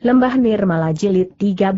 Lembah Nirmala Jilid 13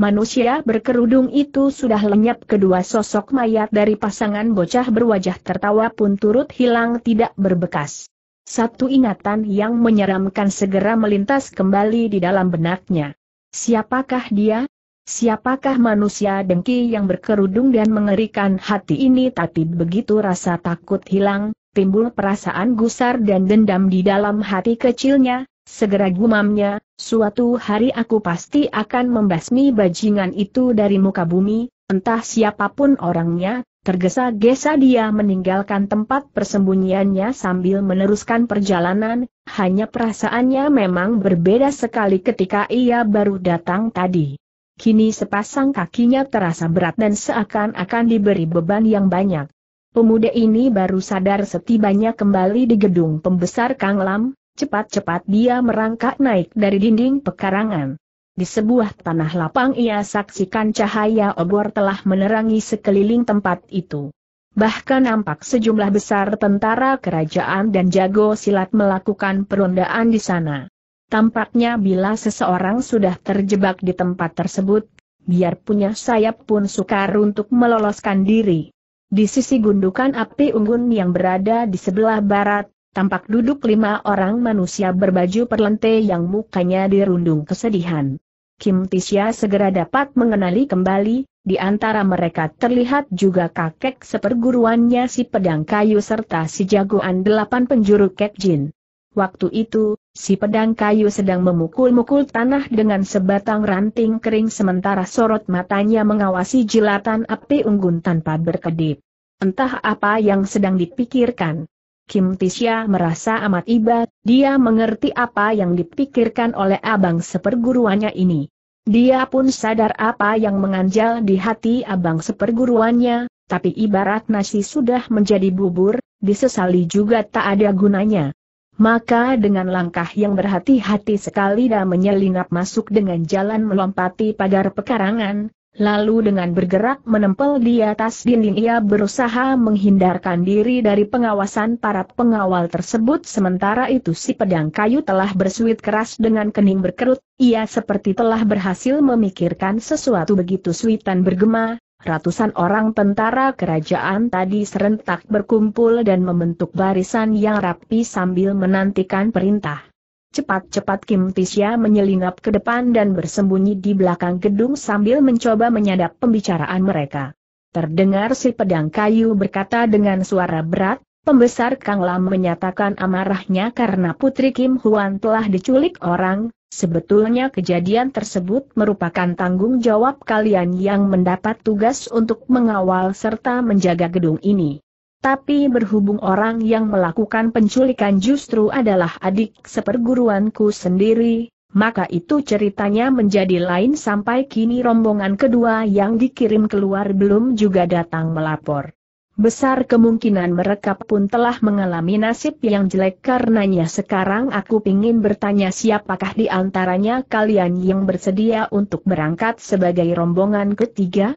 Manusia berkerudung itu sudah lenyap kedua sosok mayat dari pasangan bocah berwajah tertawa pun turut hilang tidak berbekas. Satu ingatan yang menyeramkan segera melintas kembali di dalam benaknya. Siapakah dia? Siapakah manusia dengki yang berkerudung dan mengerikan hati ini tapi begitu rasa takut hilang, timbul perasaan gusar dan dendam di dalam hati kecilnya, Segera gumamnya, suatu hari aku pasti akan membasmi bajingan itu dari muka bumi, entah siapapun orangnya, tergesa-gesa dia meninggalkan tempat persembunyiannya sambil meneruskan perjalanan, hanya perasaannya memang berbeda sekali ketika ia baru datang tadi. Kini sepasang kakinya terasa berat dan seakan-akan diberi beban yang banyak. Pemuda ini baru sadar setibanya kembali di gedung pembesar Kang Lam, Cepat-cepat dia merangkak naik dari dinding pekarangan. Di sebuah tanah lapang ia saksikan cahaya obor telah menerangi sekeliling tempat itu. Bahkan nampak sejumlah besar tentara kerajaan dan jago silat melakukan perondaan di sana. Tampaknya bila seseorang sudah terjebak di tempat tersebut, biar punya sayap pun sukar untuk meloloskan diri. Di sisi gundukan api unggun yang berada di sebelah barat, tampak duduk lima orang manusia berbaju perlente yang mukanya dirundung kesedihan. Kim Tisya segera dapat mengenali kembali, di antara mereka terlihat juga kakek seperguruannya si pedang kayu serta si jagoan delapan penjuru Jin. Waktu itu, si pedang kayu sedang memukul-mukul tanah dengan sebatang ranting kering sementara sorot matanya mengawasi jilatan api unggun tanpa berkedip. Entah apa yang sedang dipikirkan. Kim Tisya merasa amat iba, dia mengerti apa yang dipikirkan oleh abang seperguruannya ini. Dia pun sadar apa yang menganjal di hati abang seperguruannya, tapi ibarat nasi sudah menjadi bubur, disesali juga tak ada gunanya. Maka dengan langkah yang berhati-hati sekali dan menyelinap masuk dengan jalan melompati pagar pekarangan, Lalu dengan bergerak menempel di atas dinding ia berusaha menghindarkan diri dari pengawasan para pengawal tersebut sementara itu si pedang kayu telah bersuit keras dengan kening berkerut, ia seperti telah berhasil memikirkan sesuatu begitu suitan bergema, ratusan orang tentara kerajaan tadi serentak berkumpul dan membentuk barisan yang rapi sambil menantikan perintah. Cepat-cepat Kim Tisya menyelinap ke depan dan bersembunyi di belakang gedung sambil mencoba menyadap pembicaraan mereka. Terdengar si pedang kayu berkata dengan suara berat, Pembesar Kang Lam menyatakan amarahnya karena Putri Kim Huan telah diculik orang, sebetulnya kejadian tersebut merupakan tanggung jawab kalian yang mendapat tugas untuk mengawal serta menjaga gedung ini. Tapi berhubung orang yang melakukan penculikan justru adalah adik seperguruanku sendiri, maka itu ceritanya menjadi lain sampai kini rombongan kedua yang dikirim keluar belum juga datang melapor. Besar kemungkinan mereka pun telah mengalami nasib yang jelek karenanya sekarang aku ingin bertanya siapakah di antaranya kalian yang bersedia untuk berangkat sebagai rombongan ketiga?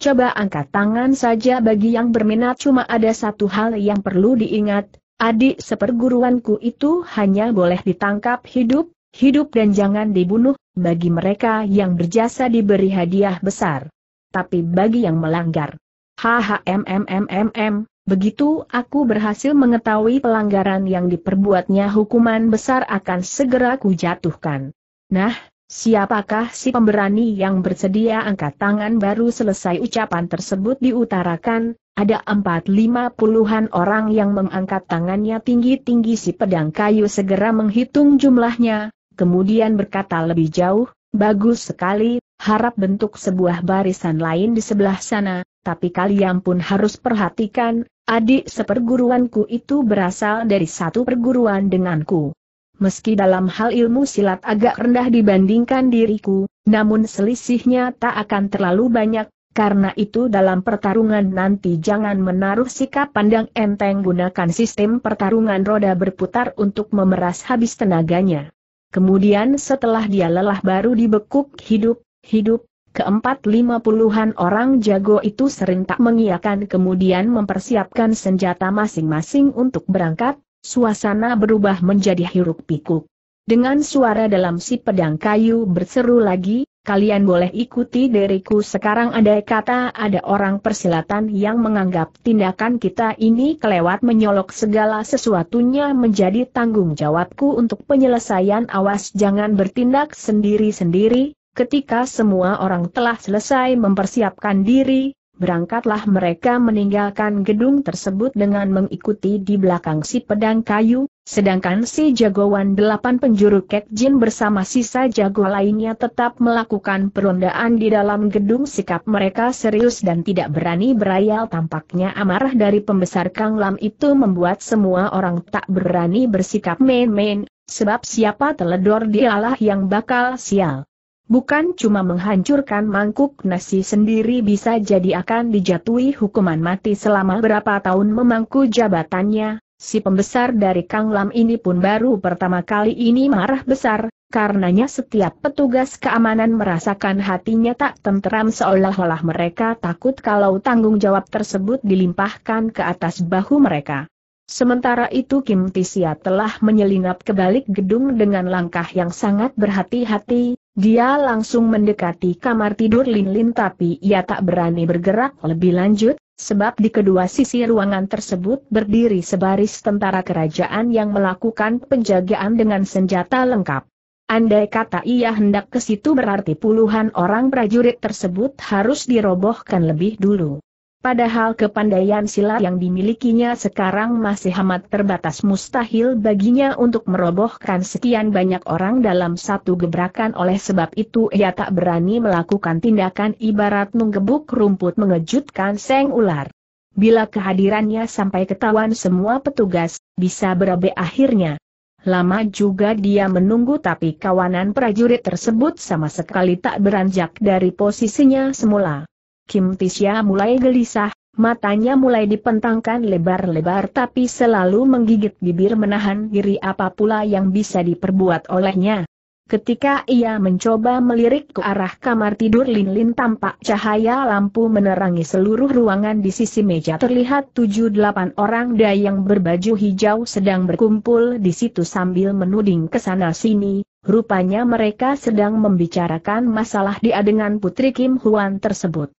coba angkat tangan saja bagi yang berminat cuma ada satu hal yang perlu diingat, adik seperguruanku itu hanya boleh ditangkap hidup, hidup dan jangan dibunuh, bagi mereka yang berjasa diberi hadiah besar. Tapi bagi yang melanggar, Hahahmmmmmm. begitu aku berhasil mengetahui pelanggaran yang diperbuatnya hukuman besar akan segera kujatuhkan. Nah, Siapakah si pemberani yang bersedia angkat tangan baru selesai ucapan tersebut diutarakan, ada empat lima puluhan orang yang mengangkat tangannya tinggi-tinggi si pedang kayu segera menghitung jumlahnya, kemudian berkata lebih jauh, bagus sekali, harap bentuk sebuah barisan lain di sebelah sana, tapi kalian pun harus perhatikan, adik seperguruanku itu berasal dari satu perguruan denganku meski dalam hal ilmu silat agak rendah dibandingkan diriku, namun selisihnya tak akan terlalu banyak, karena itu dalam pertarungan nanti jangan menaruh sikap pandang enteng gunakan sistem pertarungan roda berputar untuk memeras habis tenaganya. Kemudian setelah dia lelah baru dibekuk hidup-hidup, Keempat lima puluhan orang jago itu serentak mengiakan kemudian mempersiapkan senjata masing-masing untuk berangkat, Suasana berubah menjadi hiruk pikuk. Dengan suara dalam si pedang kayu berseru lagi, kalian boleh ikuti diriku sekarang Ada kata ada orang persilatan yang menganggap tindakan kita ini kelewat menyolok segala sesuatunya menjadi tanggung jawabku untuk penyelesaian awas jangan bertindak sendiri-sendiri, ketika semua orang telah selesai mempersiapkan diri, Berangkatlah mereka meninggalkan gedung tersebut dengan mengikuti di belakang si pedang kayu, sedangkan si jagoan delapan penjuru Kekjin bersama sisa jago lainnya tetap melakukan perondaan di dalam gedung sikap mereka serius dan tidak berani berayal tampaknya amarah dari pembesar Kang Lam itu membuat semua orang tak berani bersikap main-main, sebab siapa teledor dialah yang bakal sial. Bukan cuma menghancurkan mangkuk nasi sendiri bisa jadi akan dijatuhi hukuman mati selama berapa tahun memangku jabatannya, si pembesar dari Kang Lam ini pun baru pertama kali ini marah besar, karenanya setiap petugas keamanan merasakan hatinya tak tenteram seolah-olah mereka takut kalau tanggung jawab tersebut dilimpahkan ke atas bahu mereka. Sementara itu Kim Tisia telah menyelinap ke balik gedung dengan langkah yang sangat berhati-hati, dia langsung mendekati kamar tidur Lin Lin tapi ia tak berani bergerak lebih lanjut, sebab di kedua sisi ruangan tersebut berdiri sebaris tentara kerajaan yang melakukan penjagaan dengan senjata lengkap. Andai kata ia hendak ke situ berarti puluhan orang prajurit tersebut harus dirobohkan lebih dulu. Padahal kepandaian silat yang dimilikinya sekarang masih amat terbatas mustahil baginya untuk merobohkan sekian banyak orang dalam satu gebrakan oleh sebab itu ia tak berani melakukan tindakan ibarat menggebuk rumput mengejutkan seng ular. Bila kehadirannya sampai ketahuan semua petugas, bisa berabe akhirnya. Lama juga dia menunggu tapi kawanan prajurit tersebut sama sekali tak beranjak dari posisinya semula. Kim Tisya mulai gelisah, matanya mulai dipentangkan lebar-lebar tapi selalu menggigit bibir menahan diri apa pula yang bisa diperbuat olehnya. Ketika ia mencoba melirik ke arah kamar tidur Lin-Lin tampak cahaya lampu menerangi seluruh ruangan di sisi meja terlihat tujuh delapan orang dayang berbaju hijau sedang berkumpul di situ sambil menuding ke sana sini, rupanya mereka sedang membicarakan masalah di adegan Putri Kim Huan tersebut.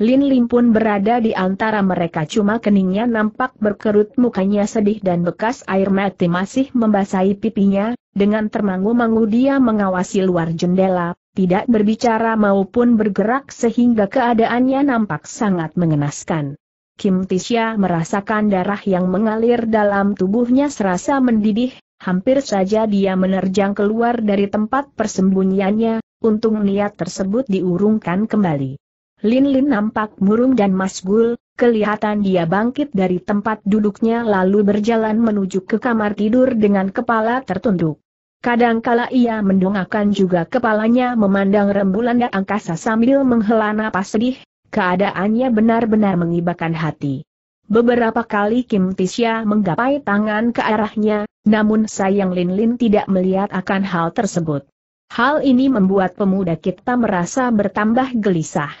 Lin Lim pun berada di antara mereka cuma keningnya nampak berkerut mukanya sedih dan bekas air mati masih membasahi pipinya, dengan termangu-mangu dia mengawasi luar jendela, tidak berbicara maupun bergerak sehingga keadaannya nampak sangat mengenaskan. Kim Tisha merasakan darah yang mengalir dalam tubuhnya serasa mendidih, hampir saja dia menerjang keluar dari tempat persembunyiannya, untung niat tersebut diurungkan kembali. Lin Lin nampak murung dan masgul, kelihatan dia bangkit dari tempat duduknya lalu berjalan menuju ke kamar tidur dengan kepala tertunduk. Kadangkala ia mendongakkan juga kepalanya memandang rembulan dan angkasa sambil menghela napas sedih, keadaannya benar-benar mengibakan hati. Beberapa kali Kim Tisya menggapai tangan ke arahnya, namun sayang Lin Lin tidak melihat akan hal tersebut. Hal ini membuat pemuda kita merasa bertambah gelisah.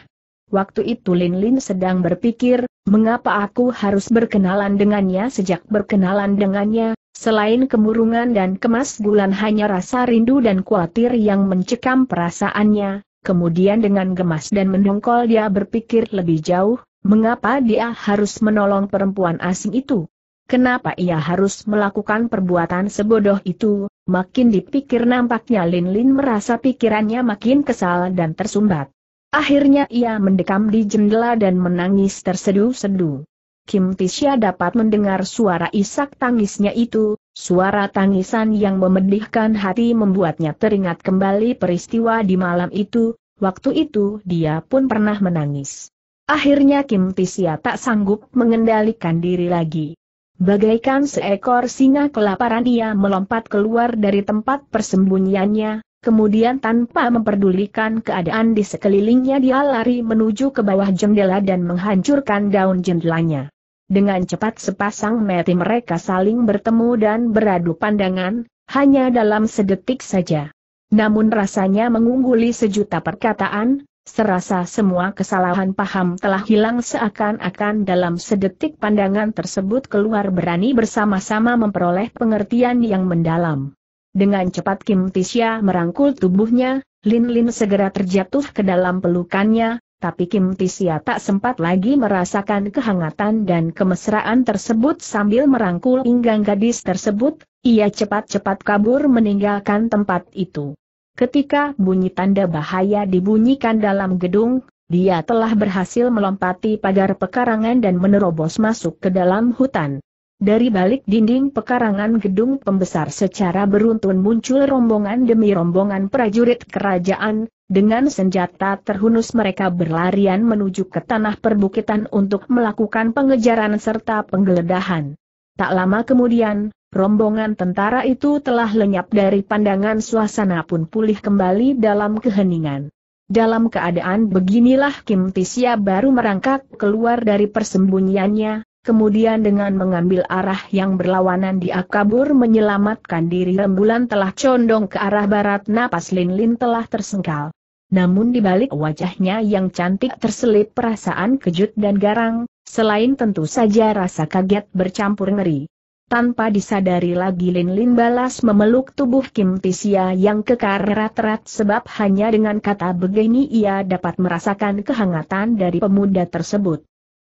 Waktu itu Lin Lin sedang berpikir, mengapa aku harus berkenalan dengannya sejak berkenalan dengannya, selain kemurungan dan kemas gulan hanya rasa rindu dan khawatir yang mencekam perasaannya, kemudian dengan gemas dan mendongkol dia berpikir lebih jauh, mengapa dia harus menolong perempuan asing itu? Kenapa ia harus melakukan perbuatan sebodoh itu, makin dipikir nampaknya Lin Lin merasa pikirannya makin kesal dan tersumbat. Akhirnya ia mendekam di jendela dan menangis tersedu-sedu. Kim Tisha dapat mendengar suara isak tangisnya itu, suara tangisan yang memedihkan hati membuatnya teringat kembali peristiwa di malam itu, waktu itu dia pun pernah menangis. Akhirnya Kim Tisha tak sanggup mengendalikan diri lagi. Bagaikan seekor singa kelaparan ia melompat keluar dari tempat persembunyiannya, Kemudian tanpa memperdulikan keadaan di sekelilingnya dia lari menuju ke bawah jendela dan menghancurkan daun jendelanya. Dengan cepat sepasang mati mereka saling bertemu dan beradu pandangan, hanya dalam sedetik saja. Namun rasanya mengungguli sejuta perkataan, serasa semua kesalahan paham telah hilang seakan-akan dalam sedetik pandangan tersebut keluar berani bersama-sama memperoleh pengertian yang mendalam. Dengan cepat Kim Tisya merangkul tubuhnya, Lin Lin segera terjatuh ke dalam pelukannya, tapi Kim Tisya tak sempat lagi merasakan kehangatan dan kemesraan tersebut sambil merangkul pinggang gadis tersebut, ia cepat-cepat kabur meninggalkan tempat itu. Ketika bunyi tanda bahaya dibunyikan dalam gedung, dia telah berhasil melompati pagar pekarangan dan menerobos masuk ke dalam hutan. Dari balik dinding pekarangan gedung pembesar secara beruntun muncul rombongan demi rombongan prajurit kerajaan, dengan senjata terhunus mereka berlarian menuju ke tanah perbukitan untuk melakukan pengejaran serta penggeledahan. Tak lama kemudian, rombongan tentara itu telah lenyap dari pandangan suasana pun pulih kembali dalam keheningan. Dalam keadaan beginilah Kim Tisya baru merangkak keluar dari persembunyiannya, Kemudian dengan mengambil arah yang berlawanan dia kabur menyelamatkan diri rembulan telah condong ke arah barat napas Linlin -lin telah tersengkal. Namun di balik wajahnya yang cantik terselip perasaan kejut dan garang, selain tentu saja rasa kaget bercampur ngeri. Tanpa disadari lagi Linlin -lin balas memeluk tubuh Kim Tisia yang kekar erat-erat sebab hanya dengan kata begini ia dapat merasakan kehangatan dari pemuda tersebut.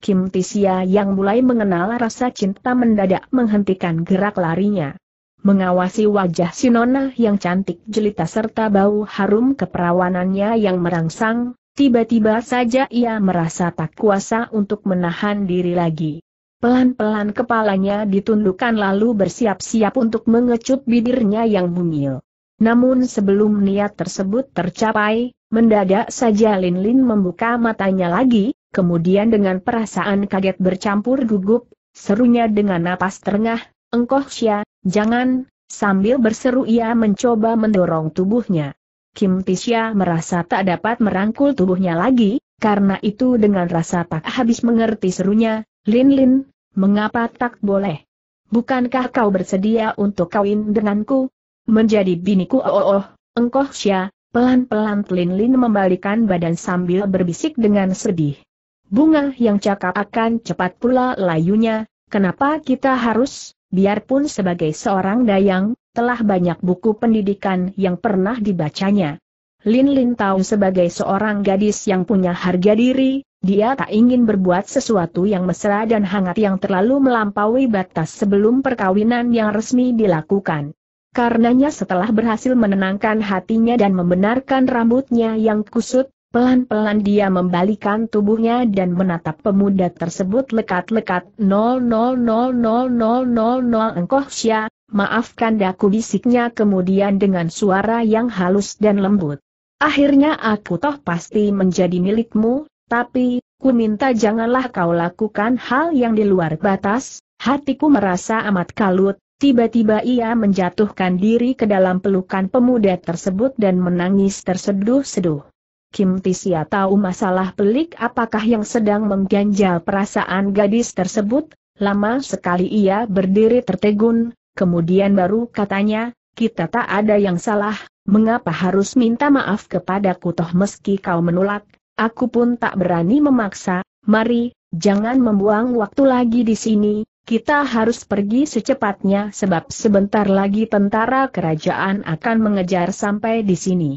Kim Tisia yang mulai mengenal rasa cinta mendadak menghentikan gerak larinya. Mengawasi wajah Sinona yang cantik jelita serta bau harum keperawanannya yang merangsang, tiba-tiba saja ia merasa tak kuasa untuk menahan diri lagi. Pelan-pelan kepalanya ditundukkan lalu bersiap-siap untuk mengecup bibirnya yang mungil. Namun sebelum niat tersebut tercapai, mendadak saja Lin Lin membuka matanya lagi, kemudian dengan perasaan kaget bercampur gugup, serunya dengan napas terengah, engkoh Xia, jangan, sambil berseru ia mencoba mendorong tubuhnya. Kim Tisya merasa tak dapat merangkul tubuhnya lagi, karena itu dengan rasa tak habis mengerti serunya, Lin Lin, mengapa tak boleh? Bukankah kau bersedia untuk kawin denganku? Menjadi biniku oh oh oh, engkoh Xia, pelan-pelan Lin Lin membalikan badan sambil berbisik dengan sedih bunga yang cakap akan cepat pula layunya, kenapa kita harus, biarpun sebagai seorang dayang, telah banyak buku pendidikan yang pernah dibacanya. Lin Lin tahu sebagai seorang gadis yang punya harga diri, dia tak ingin berbuat sesuatu yang mesra dan hangat yang terlalu melampaui batas sebelum perkawinan yang resmi dilakukan. Karenanya setelah berhasil menenangkan hatinya dan membenarkan rambutnya yang kusut, Pelan-pelan dia membalikan tubuhnya dan menatap pemuda tersebut lekat-lekat 00000000 engkoh sya, maafkan daku bisiknya kemudian dengan suara yang halus dan lembut. Akhirnya aku toh pasti menjadi milikmu, tapi, ku minta janganlah kau lakukan hal yang di luar batas, hatiku merasa amat kalut, Tiba-tiba ia menjatuhkan diri ke dalam pelukan pemuda tersebut dan menangis terseduh-seduh. Kim Tisia tahu masalah pelik apakah yang sedang mengganjal perasaan gadis tersebut, lama sekali ia berdiri tertegun, kemudian baru katanya, kita tak ada yang salah, mengapa harus minta maaf kepadaku toh meski kau menolak, aku pun tak berani memaksa, mari, jangan membuang waktu lagi di sini, kita harus pergi secepatnya sebab sebentar lagi tentara kerajaan akan mengejar sampai di sini.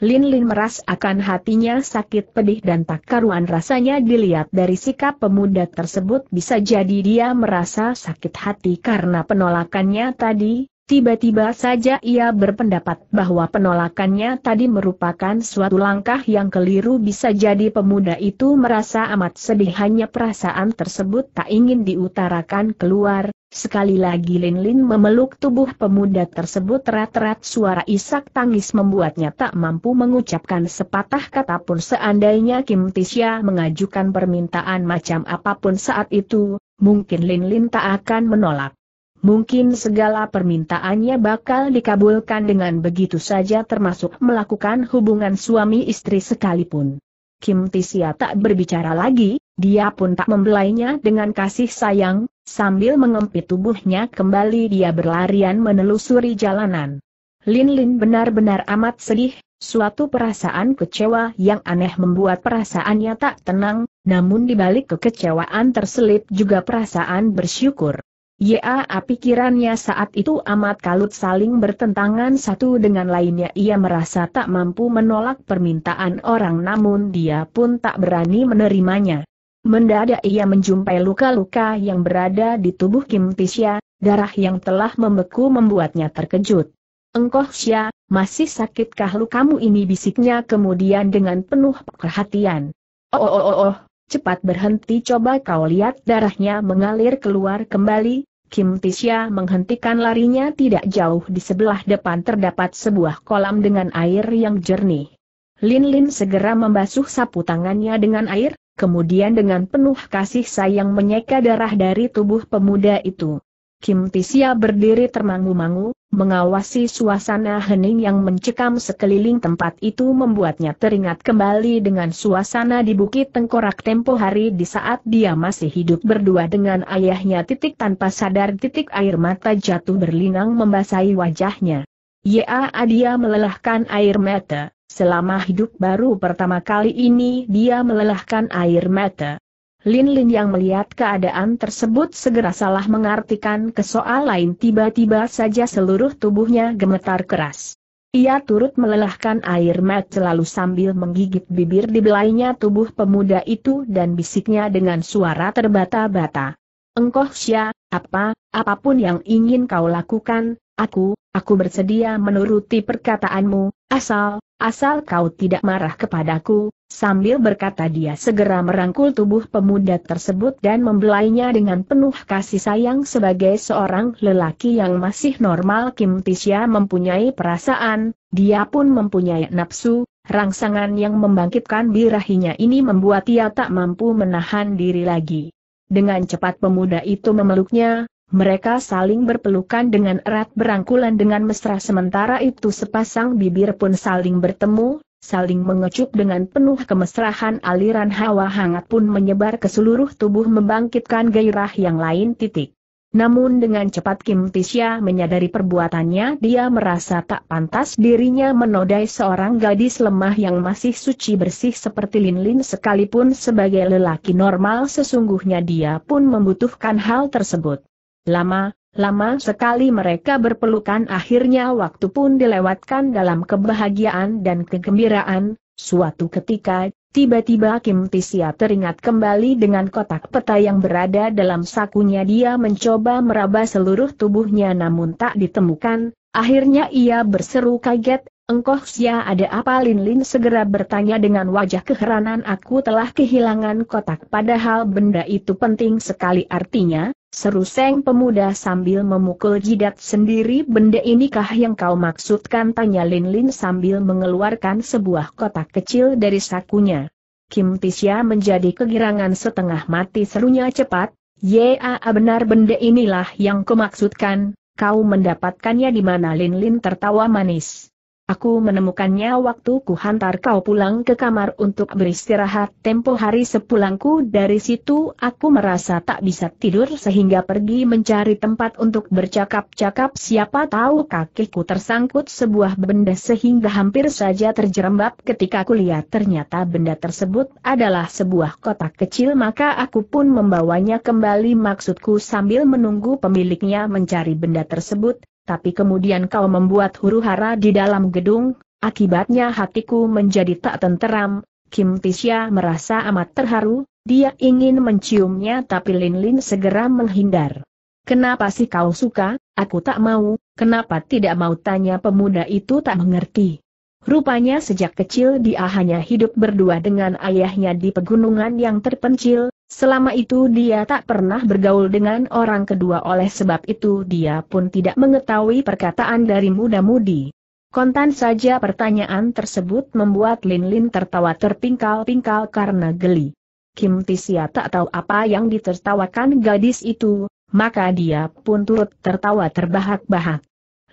Lin Lin meras akan hatinya sakit pedih dan tak karuan rasanya dilihat dari sikap pemuda tersebut bisa jadi dia merasa sakit hati karena penolakannya tadi, tiba-tiba saja ia berpendapat bahwa penolakannya tadi merupakan suatu langkah yang keliru bisa jadi pemuda itu merasa amat sedih hanya perasaan tersebut tak ingin diutarakan keluar, Sekali lagi Lin Lin memeluk tubuh pemuda tersebut Rat-rat suara isak tangis membuatnya tak mampu mengucapkan sepatah kata pun seandainya Kim Tisya mengajukan permintaan macam apapun saat itu, mungkin Lin Lin tak akan menolak. Mungkin segala permintaannya bakal dikabulkan dengan begitu saja termasuk melakukan hubungan suami istri sekalipun. Kim Tisya tak berbicara lagi, dia pun tak membelainya dengan kasih sayang, Sambil mengempit tubuhnya kembali dia berlarian menelusuri jalanan. Lin Lin benar-benar amat sedih, suatu perasaan kecewa yang aneh membuat perasaannya tak tenang, namun dibalik kekecewaan terselip juga perasaan bersyukur. Ya, pikirannya saat itu amat kalut saling bertentangan satu dengan lainnya ia merasa tak mampu menolak permintaan orang namun dia pun tak berani menerimanya. Mendadak ia menjumpai luka-luka yang berada di tubuh Kim Tisya, darah yang telah membeku membuatnya terkejut. Engkoh sia, masih sakitkah lukamu ini bisiknya kemudian dengan penuh perhatian. Oh oh oh oh, cepat berhenti coba kau lihat darahnya mengalir keluar kembali. Kim Tisya menghentikan larinya tidak jauh di sebelah depan terdapat sebuah kolam dengan air yang jernih. Lin Lin segera membasuh sapu tangannya dengan air, kemudian dengan penuh kasih sayang menyeka darah dari tubuh pemuda itu. Kim Tisia berdiri termangu-mangu, mengawasi suasana hening yang mencekam sekeliling tempat itu membuatnya teringat kembali dengan suasana di Bukit Tengkorak tempo hari di saat dia masih hidup berdua dengan ayahnya titik tanpa sadar titik air mata jatuh berlinang membasahi wajahnya. Ya dia melelahkan air mata, Selama hidup baru pertama kali ini dia melelahkan air mata. Lin Lin yang melihat keadaan tersebut segera salah mengartikan ke soal lain tiba-tiba saja seluruh tubuhnya gemetar keras. Ia turut melelahkan air mata selalu sambil menggigit bibir di belainya tubuh pemuda itu dan bisiknya dengan suara terbata-bata. "Engkau Sya, apa, apapun yang ingin kau lakukan, aku, Aku bersedia menuruti perkataanmu, asal, asal kau tidak marah kepadaku, sambil berkata dia segera merangkul tubuh pemuda tersebut dan membelainya dengan penuh kasih sayang sebagai seorang lelaki yang masih normal Kim Tisya mempunyai perasaan, dia pun mempunyai nafsu, rangsangan yang membangkitkan birahinya ini membuat ia tak mampu menahan diri lagi. Dengan cepat pemuda itu memeluknya, mereka saling berpelukan dengan erat berangkulan dengan mesra sementara itu sepasang bibir pun saling bertemu, saling mengecup dengan penuh kemesrahan aliran hawa hangat pun menyebar ke seluruh tubuh membangkitkan gairah yang lain titik. Namun dengan cepat Kim Tisya menyadari perbuatannya dia merasa tak pantas dirinya menodai seorang gadis lemah yang masih suci bersih seperti Lin-Lin sekalipun sebagai lelaki normal sesungguhnya dia pun membutuhkan hal tersebut. Lama, lama sekali mereka berpelukan akhirnya waktu pun dilewatkan dalam kebahagiaan dan kegembiraan, suatu ketika, tiba-tiba Kim Tisia teringat kembali dengan kotak peta yang berada dalam sakunya dia mencoba meraba seluruh tubuhnya namun tak ditemukan, akhirnya ia berseru kaget, Engkoh sia ada apa Lin Lin segera bertanya dengan wajah keheranan aku telah kehilangan kotak padahal benda itu penting sekali artinya, seru Seng pemuda sambil memukul jidat sendiri benda inikah yang kau maksudkan tanya Lin Lin sambil mengeluarkan sebuah kotak kecil dari sakunya. Kim Tisya menjadi kegirangan setengah mati serunya cepat, Ya benar benda inilah yang kumaksudkan, kau mendapatkannya di mana Lin Lin tertawa manis. Aku menemukannya waktu ku hantar kau pulang ke kamar untuk beristirahat. Tempo hari sepulangku dari situ aku merasa tak bisa tidur sehingga pergi mencari tempat untuk bercakap-cakap siapa tahu kakiku tersangkut sebuah benda sehingga hampir saja terjerembab ketika kulihat ternyata benda tersebut adalah sebuah kotak kecil maka aku pun membawanya kembali maksudku sambil menunggu pemiliknya mencari benda tersebut tapi kemudian kau membuat huru-hara di dalam gedung, akibatnya hatiku menjadi tak tenteram, Kim Tisya merasa amat terharu, dia ingin menciumnya tapi Lin Lin segera menghindar. Kenapa sih kau suka, aku tak mau, kenapa tidak mau tanya pemuda itu tak mengerti. Rupanya sejak kecil dia hanya hidup berdua dengan ayahnya di pegunungan yang terpencil, Selama itu dia tak pernah bergaul dengan orang kedua oleh sebab itu dia pun tidak mengetahui perkataan dari muda-mudi. Kontan saja pertanyaan tersebut membuat Lin Lin tertawa terpingkal-pingkal karena geli. Kim Tisia tak tahu apa yang ditertawakan gadis itu, maka dia pun turut tertawa terbahak-bahak.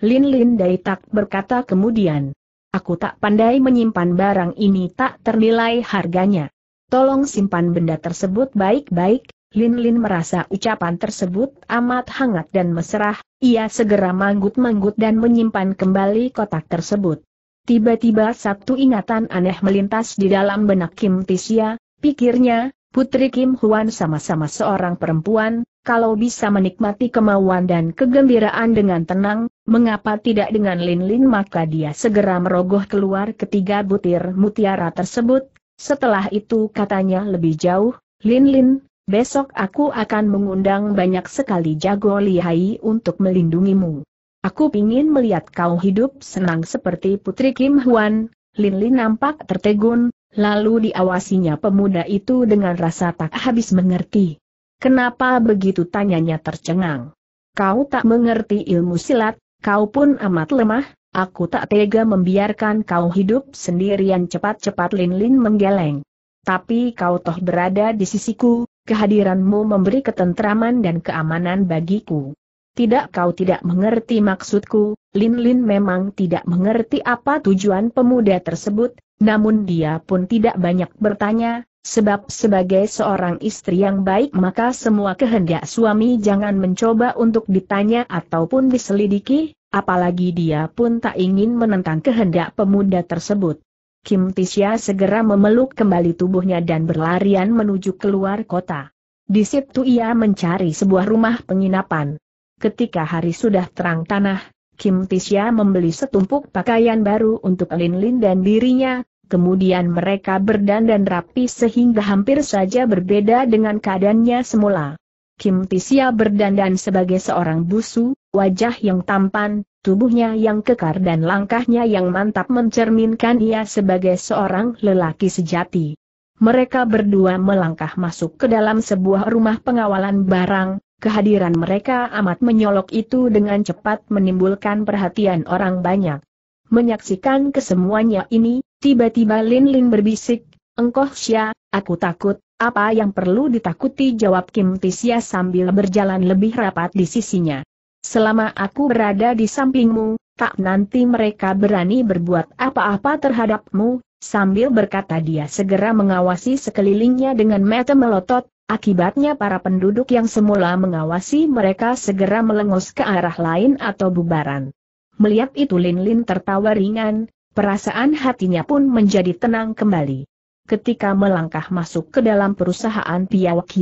Lin Lin Dai tak berkata kemudian, Aku tak pandai menyimpan barang ini tak ternilai harganya tolong simpan benda tersebut baik-baik, Lin Lin merasa ucapan tersebut amat hangat dan mesra, ia segera manggut-manggut dan menyimpan kembali kotak tersebut. Tiba-tiba satu ingatan aneh melintas di dalam benak Kim Tisya, pikirnya, Putri Kim Huan sama-sama seorang perempuan, kalau bisa menikmati kemauan dan kegembiraan dengan tenang, mengapa tidak dengan Lin Lin maka dia segera merogoh keluar ketiga butir mutiara tersebut, setelah itu katanya lebih jauh, Lin Lin, besok aku akan mengundang banyak sekali jago lihai untuk melindungimu. Aku ingin melihat kau hidup senang seperti Putri Kim Huan, Lin Lin nampak tertegun, lalu diawasinya pemuda itu dengan rasa tak habis mengerti. Kenapa begitu tanyanya tercengang? Kau tak mengerti ilmu silat, kau pun amat lemah, Aku tak tega membiarkan kau hidup sendirian cepat-cepat Lin-Lin menggeleng. Tapi kau toh berada di sisiku, kehadiranmu memberi ketentraman dan keamanan bagiku. Tidak kau tidak mengerti maksudku, Lin-Lin memang tidak mengerti apa tujuan pemuda tersebut, namun dia pun tidak banyak bertanya, sebab sebagai seorang istri yang baik maka semua kehendak suami jangan mencoba untuk ditanya ataupun diselidiki, Apalagi dia pun tak ingin menentang kehendak pemuda tersebut. Kim Tisya segera memeluk kembali tubuhnya dan berlarian menuju keluar kota. Di situ ia mencari sebuah rumah penginapan. Ketika hari sudah terang tanah, Kim Tisya membeli setumpuk pakaian baru untuk Lin Lin dan dirinya, kemudian mereka berdandan rapi sehingga hampir saja berbeda dengan keadaannya semula. Kim Tisia berdandan sebagai seorang busu, wajah yang tampan, tubuhnya yang kekar dan langkahnya yang mantap mencerminkan ia sebagai seorang lelaki sejati. Mereka berdua melangkah masuk ke dalam sebuah rumah pengawalan barang, kehadiran mereka amat menyolok itu dengan cepat menimbulkan perhatian orang banyak. Menyaksikan kesemuanya ini, tiba-tiba Lin Lin berbisik, Engkoh Xia, aku takut, apa yang perlu ditakuti jawab Kim Tisya sambil berjalan lebih rapat di sisinya. Selama aku berada di sampingmu, tak nanti mereka berani berbuat apa-apa terhadapmu, sambil berkata dia segera mengawasi sekelilingnya dengan mata melotot, akibatnya para penduduk yang semula mengawasi mereka segera melengos ke arah lain atau bubaran. Melihat itu Lin Lin tertawa ringan, perasaan hatinya pun menjadi tenang kembali ketika melangkah masuk ke dalam perusahaan Piawak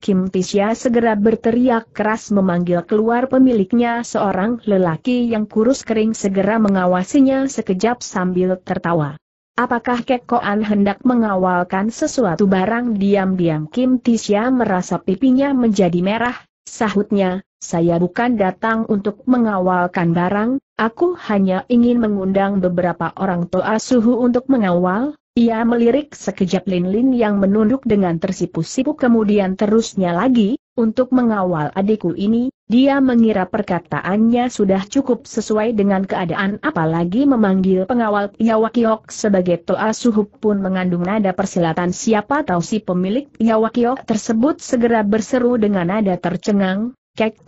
Kim Tisya segera berteriak keras memanggil keluar pemiliknya seorang lelaki yang kurus kering segera mengawasinya sekejap sambil tertawa. Apakah Kekoan hendak mengawalkan sesuatu barang diam-diam Kim Tisya merasa pipinya menjadi merah, sahutnya, saya bukan datang untuk mengawalkan barang, aku hanya ingin mengundang beberapa orang tua suhu untuk mengawal, ia melirik sekejap Lin Lin yang menunduk dengan tersipu-sipu kemudian terusnya lagi, untuk mengawal adikku ini, dia mengira perkataannya sudah cukup sesuai dengan keadaan apalagi memanggil pengawal Yawakiok sebagai Toa Suhub pun mengandung nada persilatan siapa tahu si pemilik Yawakiok tersebut segera berseru dengan nada tercengang, Kek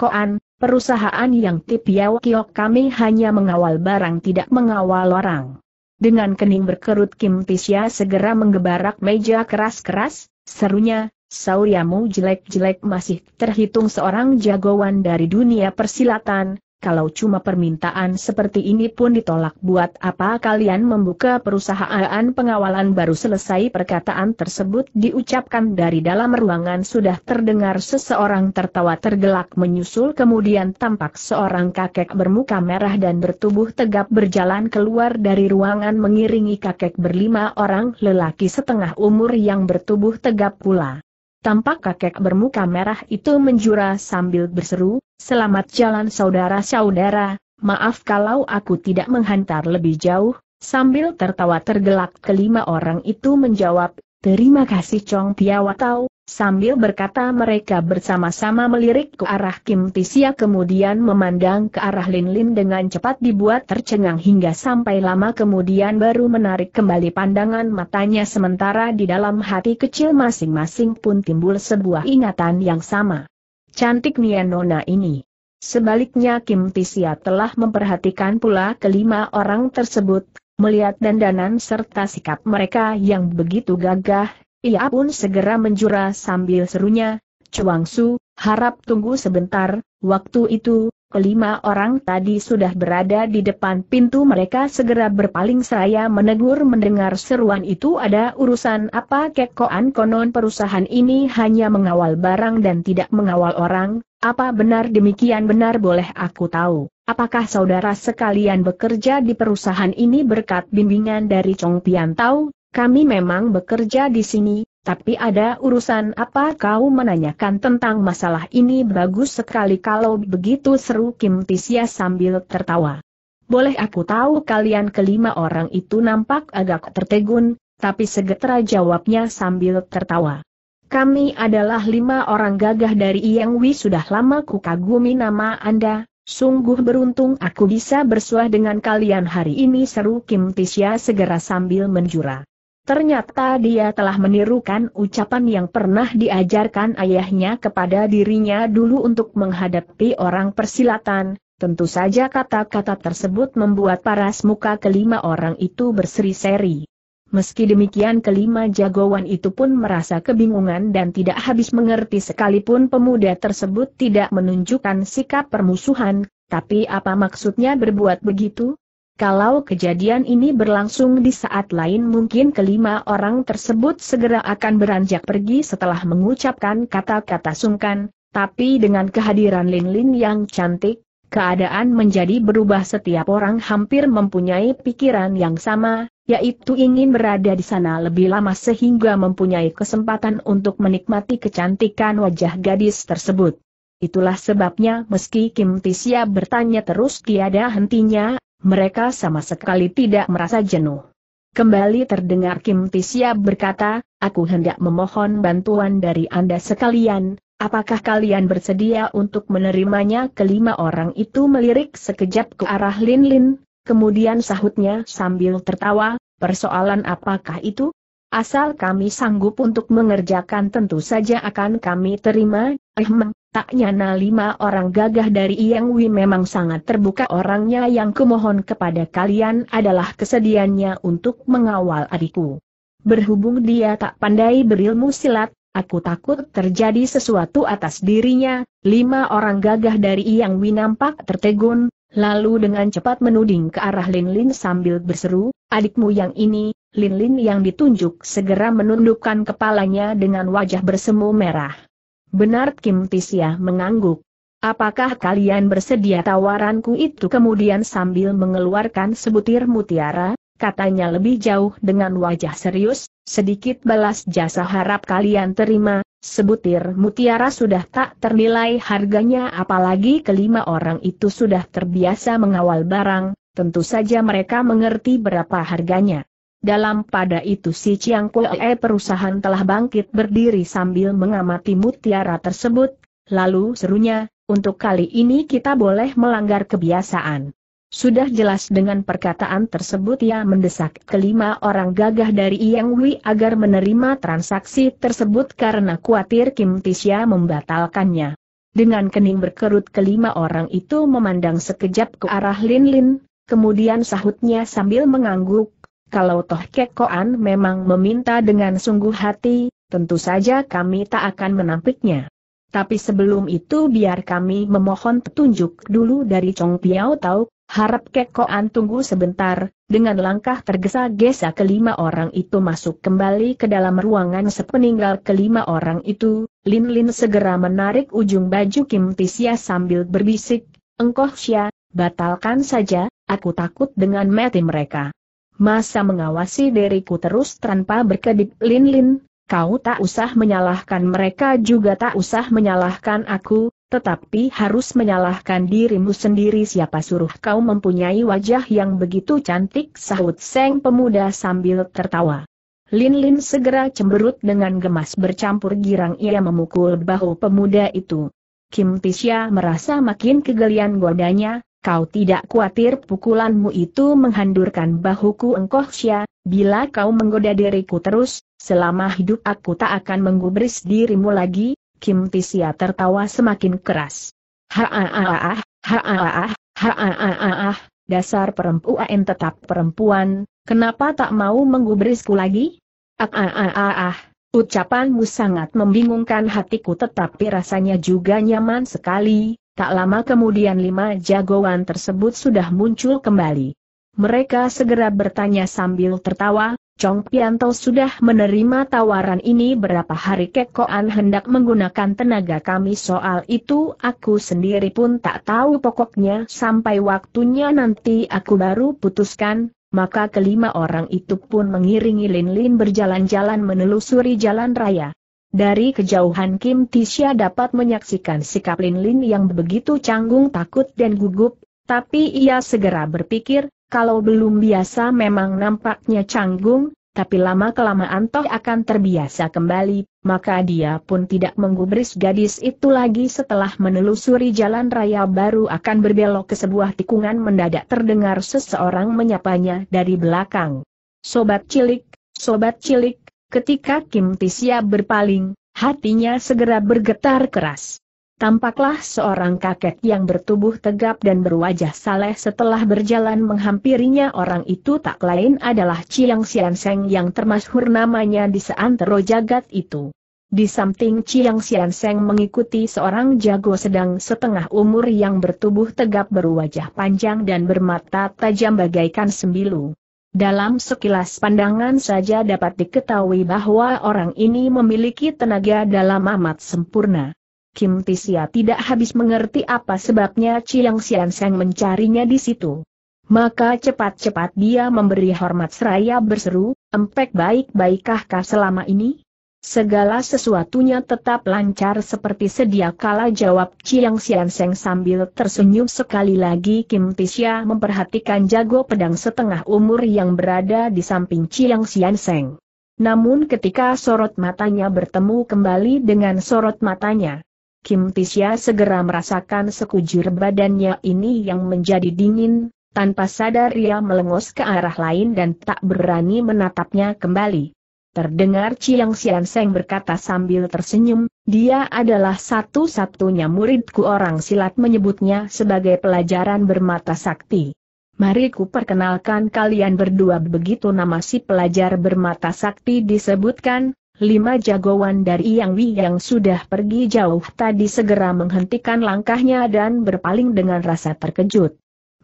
perusahaan yang tip Yawakiok kami hanya mengawal barang tidak mengawal orang. Dengan kening berkerut Kim Tisya segera menggebarak meja keras-keras, serunya, sauriamu jelek-jelek masih terhitung seorang jagoan dari dunia persilatan, kalau cuma permintaan seperti ini pun ditolak buat apa kalian membuka perusahaan pengawalan baru selesai perkataan tersebut diucapkan dari dalam ruangan sudah terdengar seseorang tertawa tergelak menyusul kemudian tampak seorang kakek bermuka merah dan bertubuh tegap berjalan keluar dari ruangan mengiringi kakek berlima orang lelaki setengah umur yang bertubuh tegap pula. Tampak kakek bermuka merah itu menjura sambil berseru, Selamat jalan saudara-saudara, maaf kalau aku tidak menghantar lebih jauh, sambil tertawa tergelak kelima orang itu menjawab, Terima kasih Chong Piawatau, Sambil berkata mereka bersama-sama melirik ke arah Kim Tisia kemudian memandang ke arah Lin Lin dengan cepat dibuat tercengang hingga sampai lama kemudian baru menarik kembali pandangan matanya sementara di dalam hati kecil masing-masing pun timbul sebuah ingatan yang sama. Cantik Nianona Nona ini. Sebaliknya Kim Tisia telah memperhatikan pula kelima orang tersebut, melihat dandanan serta sikap mereka yang begitu gagah, ia pun segera menjura sambil serunya, Cuang Su, harap tunggu sebentar, waktu itu, kelima orang tadi sudah berada di depan pintu mereka segera berpaling seraya menegur mendengar seruan itu ada urusan apa kekoan konon perusahaan ini hanya mengawal barang dan tidak mengawal orang, apa benar demikian benar boleh aku tahu, apakah saudara sekalian bekerja di perusahaan ini berkat bimbingan dari Chong Pian Tau, kami memang bekerja di sini, tapi ada urusan apa kau menanyakan tentang masalah ini bagus sekali kalau begitu seru Kim Tisya sambil tertawa. Boleh aku tahu kalian kelima orang itu nampak agak tertegun, tapi segera jawabnya sambil tertawa. Kami adalah lima orang gagah dari Yang Wi sudah lama ku kagumi nama Anda, sungguh beruntung aku bisa bersuah dengan kalian hari ini seru Kim Tisya segera sambil menjura. Ternyata dia telah menirukan ucapan yang pernah diajarkan ayahnya kepada dirinya dulu untuk menghadapi orang persilatan. Tentu saja kata-kata tersebut membuat paras muka kelima orang itu berseri-seri. Meski demikian kelima jagoan itu pun merasa kebingungan dan tidak habis mengerti sekalipun pemuda tersebut tidak menunjukkan sikap permusuhan, tapi apa maksudnya berbuat begitu? Kalau kejadian ini berlangsung di saat lain mungkin kelima orang tersebut segera akan beranjak pergi setelah mengucapkan kata-kata sungkan, tapi dengan kehadiran Lin Lin yang cantik, keadaan menjadi berubah setiap orang hampir mempunyai pikiran yang sama, yaitu ingin berada di sana lebih lama sehingga mempunyai kesempatan untuk menikmati kecantikan wajah gadis tersebut. Itulah sebabnya meski Kim Tisia bertanya terus tiada hentinya mereka sama sekali tidak merasa jenuh. Kembali terdengar Kim Tisya berkata, aku hendak memohon bantuan dari Anda sekalian, apakah kalian bersedia untuk menerimanya? Kelima orang itu melirik sekejap ke arah Lin Lin, kemudian sahutnya sambil tertawa, persoalan apakah itu? Asal kami sanggup untuk mengerjakan tentu saja akan kami terima, ehmeng, Tak nyana lima orang gagah dari Yang Wi memang sangat terbuka orangnya yang kumohon kepada kalian adalah kesediaannya untuk mengawal adikku. Berhubung dia tak pandai berilmu silat, aku takut terjadi sesuatu atas dirinya, lima orang gagah dari Yang Wi nampak tertegun, lalu dengan cepat menuding ke arah Lin Lin sambil berseru, adikmu yang ini, Lin Lin yang ditunjuk segera menundukkan kepalanya dengan wajah bersemu merah. Benar Kim Tisya mengangguk. Apakah kalian bersedia tawaranku itu kemudian sambil mengeluarkan sebutir mutiara, katanya lebih jauh dengan wajah serius, sedikit balas jasa harap kalian terima, sebutir mutiara sudah tak ternilai harganya apalagi kelima orang itu sudah terbiasa mengawal barang, tentu saja mereka mengerti berapa harganya. Dalam pada itu si Chiang Kuei perusahaan telah bangkit berdiri sambil mengamati mutiara tersebut, lalu serunya, untuk kali ini kita boleh melanggar kebiasaan. Sudah jelas dengan perkataan tersebut ia mendesak kelima orang gagah dari Yang Wei agar menerima transaksi tersebut karena khawatir Kim Tisya membatalkannya. Dengan kening berkerut kelima orang itu memandang sekejap ke arah Lin Lin, kemudian sahutnya sambil mengangguk, kalau Toh Kekoan memang meminta dengan sungguh hati, tentu saja kami tak akan menampiknya. Tapi sebelum itu biar kami memohon petunjuk dulu dari Chong Piao Tau, harap Kekoan tunggu sebentar, dengan langkah tergesa-gesa kelima orang itu masuk kembali ke dalam ruangan sepeninggal kelima orang itu, Lin Lin segera menarik ujung baju Kim Tisia sambil berbisik, Engkoh Xia, batalkan saja, aku takut dengan mati mereka. Masa mengawasi diriku terus tanpa berkedip lin-lin, kau tak usah menyalahkan mereka juga tak usah menyalahkan aku, tetapi harus menyalahkan dirimu sendiri siapa suruh kau mempunyai wajah yang begitu cantik sahut Seng pemuda sambil tertawa. Lin Lin segera cemberut dengan gemas bercampur girang ia memukul bahu pemuda itu. Kim Tisha merasa makin kegelian godanya, Kau tidak khawatir pukulanmu itu menghandurkan bahuku engkoh sya, bila kau menggoda diriku terus, selama hidup aku tak akan menggubris dirimu lagi, Kim Tisia tertawa semakin keras. Ha-ah-ah-ah, ha-ah-ah, ha-ah-ah-ah, dasar perempuan tetap perempuan, kenapa tak mau menggubrisku lagi? Ah-ah-ah-ah, ucapanmu sangat membingungkan hatiku tetapi rasanya juga nyaman sekali, Tak lama kemudian lima jagoan tersebut sudah muncul kembali. Mereka segera bertanya sambil tertawa, Chong Pianto sudah menerima tawaran ini berapa hari Kekoan hendak menggunakan tenaga kami soal itu aku sendiri pun tak tahu pokoknya sampai waktunya nanti aku baru putuskan, maka kelima orang itu pun mengiringi Lin Lin berjalan-jalan menelusuri jalan raya. Dari kejauhan Kim Tisha dapat menyaksikan sikap Lin Lin yang begitu canggung takut dan gugup, tapi ia segera berpikir, kalau belum biasa memang nampaknya canggung, tapi lama-kelamaan toh akan terbiasa kembali, maka dia pun tidak menggubris gadis itu lagi setelah menelusuri jalan raya baru akan berbelok ke sebuah tikungan mendadak terdengar seseorang menyapanya dari belakang. Sobat cilik, sobat cilik, Ketika Kim Tisya berpaling, hatinya segera bergetar keras. Tampaklah seorang kakek yang bertubuh tegap dan berwajah saleh setelah berjalan menghampirinya orang itu tak lain adalah Chiang Seng yang termasyhur namanya di seantero jagat itu. Di samping Chiang Seng mengikuti seorang jago sedang setengah umur yang bertubuh tegap berwajah panjang dan bermata tajam bagaikan sembilu. Dalam sekilas pandangan saja dapat diketahui bahwa orang ini memiliki tenaga dalam amat sempurna. Kim Tisia tidak habis mengerti apa sebabnya Chiang Sian Seng mencarinya di situ. Maka cepat-cepat dia memberi hormat seraya berseru, empek baik-baikkah selama ini? Segala sesuatunya tetap lancar seperti sedia kala jawab Chiang Sian Seng sambil tersenyum sekali lagi Kim Tisya memperhatikan jago pedang setengah umur yang berada di samping Chiang Sian Seng. Namun ketika sorot matanya bertemu kembali dengan sorot matanya, Kim Tisya segera merasakan sekujur badannya ini yang menjadi dingin, tanpa sadar ia melengos ke arah lain dan tak berani menatapnya kembali. Terdengar Chiang Xian Seng berkata sambil tersenyum, dia adalah satu-satunya muridku orang silat menyebutnya sebagai pelajaran bermata sakti. Mari ku perkenalkan kalian berdua begitu nama si pelajar bermata sakti disebutkan, lima jagoan dari Yang Wi yang sudah pergi jauh tadi segera menghentikan langkahnya dan berpaling dengan rasa terkejut.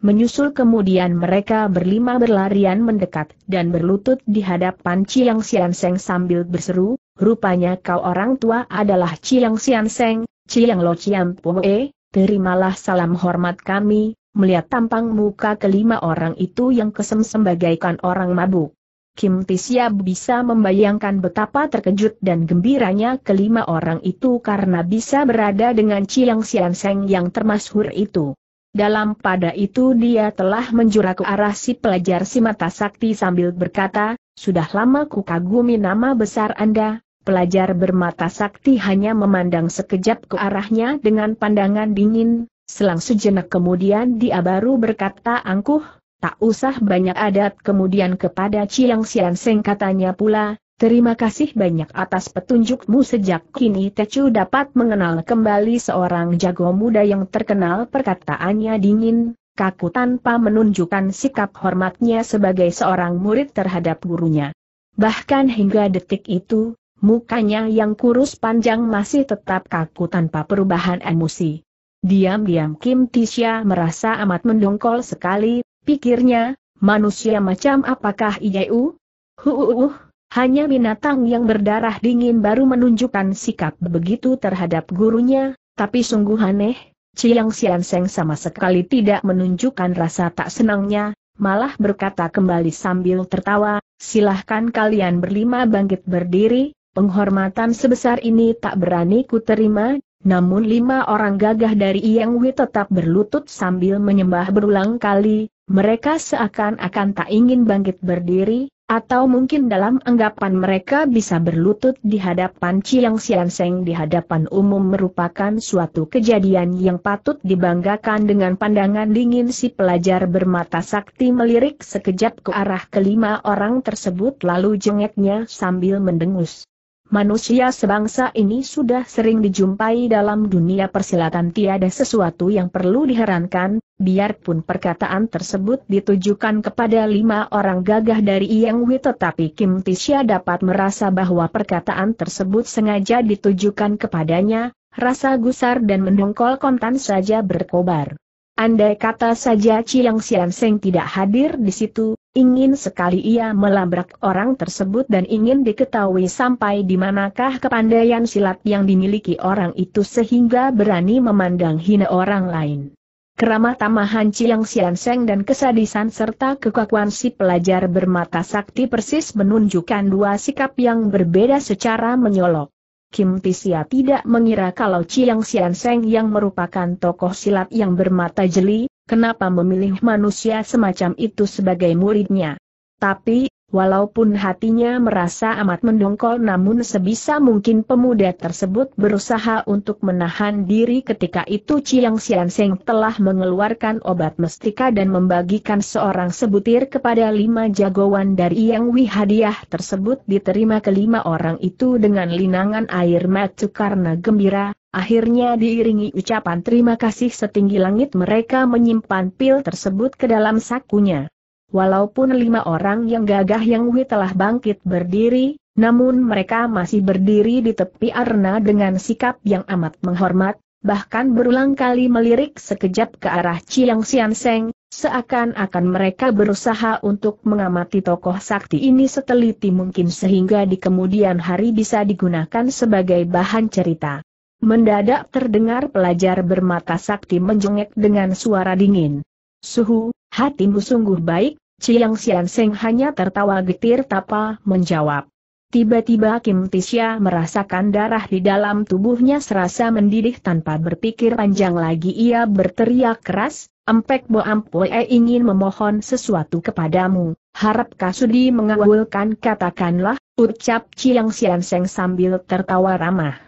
Menyusul kemudian mereka berlima berlarian mendekat dan berlutut di hadapan Chiang Sian Seng sambil berseru, rupanya kau orang tua adalah Chiang Sian Seng, Chiang Lo Chiam terimalah salam hormat kami, melihat tampang muka kelima orang itu yang kesem sembagaikan orang mabuk. Kim Tisya bisa membayangkan betapa terkejut dan gembiranya kelima orang itu karena bisa berada dengan Chiang Sian Seng yang termasyhur itu. Dalam pada itu dia telah menjura ke arah si pelajar si mata sakti sambil berkata, Sudah lama ku kagumi nama besar Anda, pelajar bermata sakti hanya memandang sekejap ke arahnya dengan pandangan dingin, selang sejenak kemudian dia baru berkata angkuh, tak usah banyak adat kemudian kepada Chiang Sian Seng katanya pula, Terima kasih banyak atas petunjukmu sejak kini Tecu dapat mengenal kembali seorang jago muda yang terkenal perkataannya dingin, kaku tanpa menunjukkan sikap hormatnya sebagai seorang murid terhadap gurunya. Bahkan hingga detik itu, mukanya yang kurus panjang masih tetap kaku tanpa perubahan emosi. Diam-diam Kim Tisha merasa amat mendongkol sekali, pikirnya, manusia macam apakah Iyeu? Huuuh, hanya binatang yang berdarah dingin baru menunjukkan sikap begitu terhadap gurunya, tapi sungguh aneh, Ciyang Sian Seng sama sekali tidak menunjukkan rasa tak senangnya, malah berkata kembali sambil tertawa, silahkan kalian berlima bangkit berdiri, penghormatan sebesar ini tak berani ku terima, namun lima orang gagah dari Iyang Wei tetap berlutut sambil menyembah berulang kali, mereka seakan-akan tak ingin bangkit berdiri, atau mungkin dalam anggapan mereka bisa berlutut di hadapan Chiang Sian Seng di hadapan umum merupakan suatu kejadian yang patut dibanggakan dengan pandangan dingin si pelajar bermata sakti melirik sekejap ke arah kelima orang tersebut lalu jengeknya sambil mendengus manusia sebangsa ini sudah sering dijumpai dalam dunia persilatan tiada sesuatu yang perlu diherankan, biarpun perkataan tersebut ditujukan kepada lima orang gagah dari Yang Wei, tetapi Kim Tisha dapat merasa bahwa perkataan tersebut sengaja ditujukan kepadanya, rasa gusar dan mendongkol kontan saja berkobar. Andai kata saja Chiang Sian Seng tidak hadir di situ, Ingin sekali ia melabrak orang tersebut dan ingin diketahui sampai di manakah kepandaian silat yang dimiliki orang itu sehingga berani memandang hina orang lain. Kerama tamahan Ciang Seng dan kesadisan serta kekakuan si pelajar bermata sakti persis menunjukkan dua sikap yang berbeda secara menyolok. Kim Tisia tidak mengira kalau Ciang Seng yang merupakan tokoh silat yang bermata jeli, kenapa memilih manusia semacam itu sebagai muridnya. Tapi, walaupun hatinya merasa amat mendongkol namun sebisa mungkin pemuda tersebut berusaha untuk menahan diri ketika itu Chiang Xian Seng telah mengeluarkan obat mestika dan membagikan seorang sebutir kepada lima jagoan dari Yang Wi hadiah tersebut diterima kelima orang itu dengan linangan air mata karena gembira, Akhirnya diiringi ucapan terima kasih setinggi langit mereka menyimpan pil tersebut ke dalam sakunya. Walaupun lima orang yang gagah yang Wi telah bangkit berdiri, namun mereka masih berdiri di tepi arena dengan sikap yang amat menghormat, bahkan berulang kali melirik sekejap ke arah Chiang Sian seakan-akan mereka berusaha untuk mengamati tokoh sakti ini seteliti mungkin sehingga di kemudian hari bisa digunakan sebagai bahan cerita. Mendadak terdengar pelajar bermata sakti menjengek dengan suara dingin. Suhu, hatimu sungguh baik, Ciang Sian Seng hanya tertawa getir tapa menjawab. Tiba-tiba Kim Tisya merasakan darah di dalam tubuhnya serasa mendidih tanpa berpikir panjang lagi ia berteriak keras, Empek Bo Ampue ingin memohon sesuatu kepadamu, harap Kasudi mengawulkan katakanlah, ucap Ciang Sian Seng sambil tertawa ramah.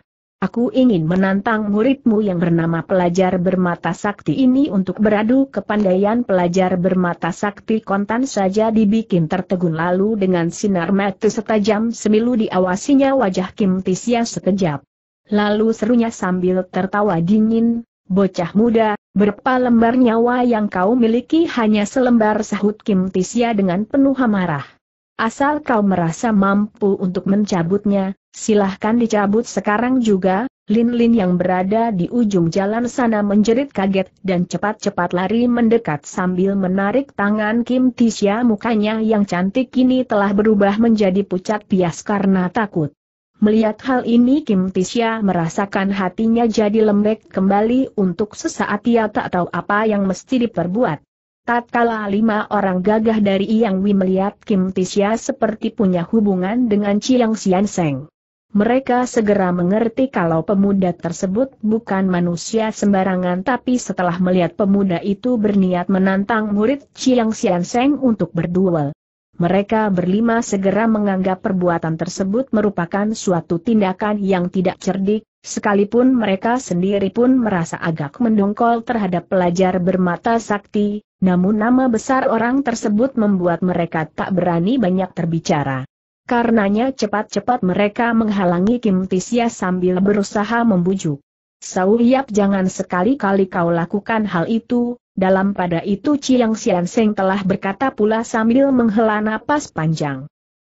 Aku ingin menantang muridmu yang bernama pelajar bermata sakti ini untuk beradu kepandaian pelajar bermata sakti kontan saja dibikin tertegun lalu dengan sinar mata setajam semilu diawasinya wajah Kim Tisya sekejap. Lalu serunya sambil tertawa dingin, bocah muda, berapa lembar nyawa yang kau miliki hanya selembar sahut Kim Tisya dengan penuh amarah. Asal kau merasa mampu untuk mencabutnya, silahkan dicabut sekarang juga, Lin-Lin yang berada di ujung jalan sana menjerit kaget dan cepat-cepat lari mendekat sambil menarik tangan Kim Tisha mukanya yang cantik kini telah berubah menjadi pucat pias karena takut. Melihat hal ini Kim Tisha merasakan hatinya jadi lembek kembali untuk sesaat ia tak tahu apa yang mesti diperbuat. Tatkala lima orang gagah dari Yang Wi melihat Kim Tisya seperti punya hubungan dengan Chiang Sian Seng. Mereka segera mengerti kalau pemuda tersebut bukan manusia sembarangan tapi setelah melihat pemuda itu berniat menantang murid Chiang Sian Seng untuk berduel. Mereka berlima segera menganggap perbuatan tersebut merupakan suatu tindakan yang tidak cerdik, Sekalipun mereka sendiri pun merasa agak mendongkol terhadap pelajar bermata sakti, namun nama besar orang tersebut membuat mereka tak berani banyak terbicara. Karenanya cepat-cepat mereka menghalangi Kim Tisya sambil berusaha membujuk. Sauhyap jangan sekali-kali kau lakukan hal itu, dalam pada itu Chiang Sian Seng telah berkata pula sambil menghela napas panjang.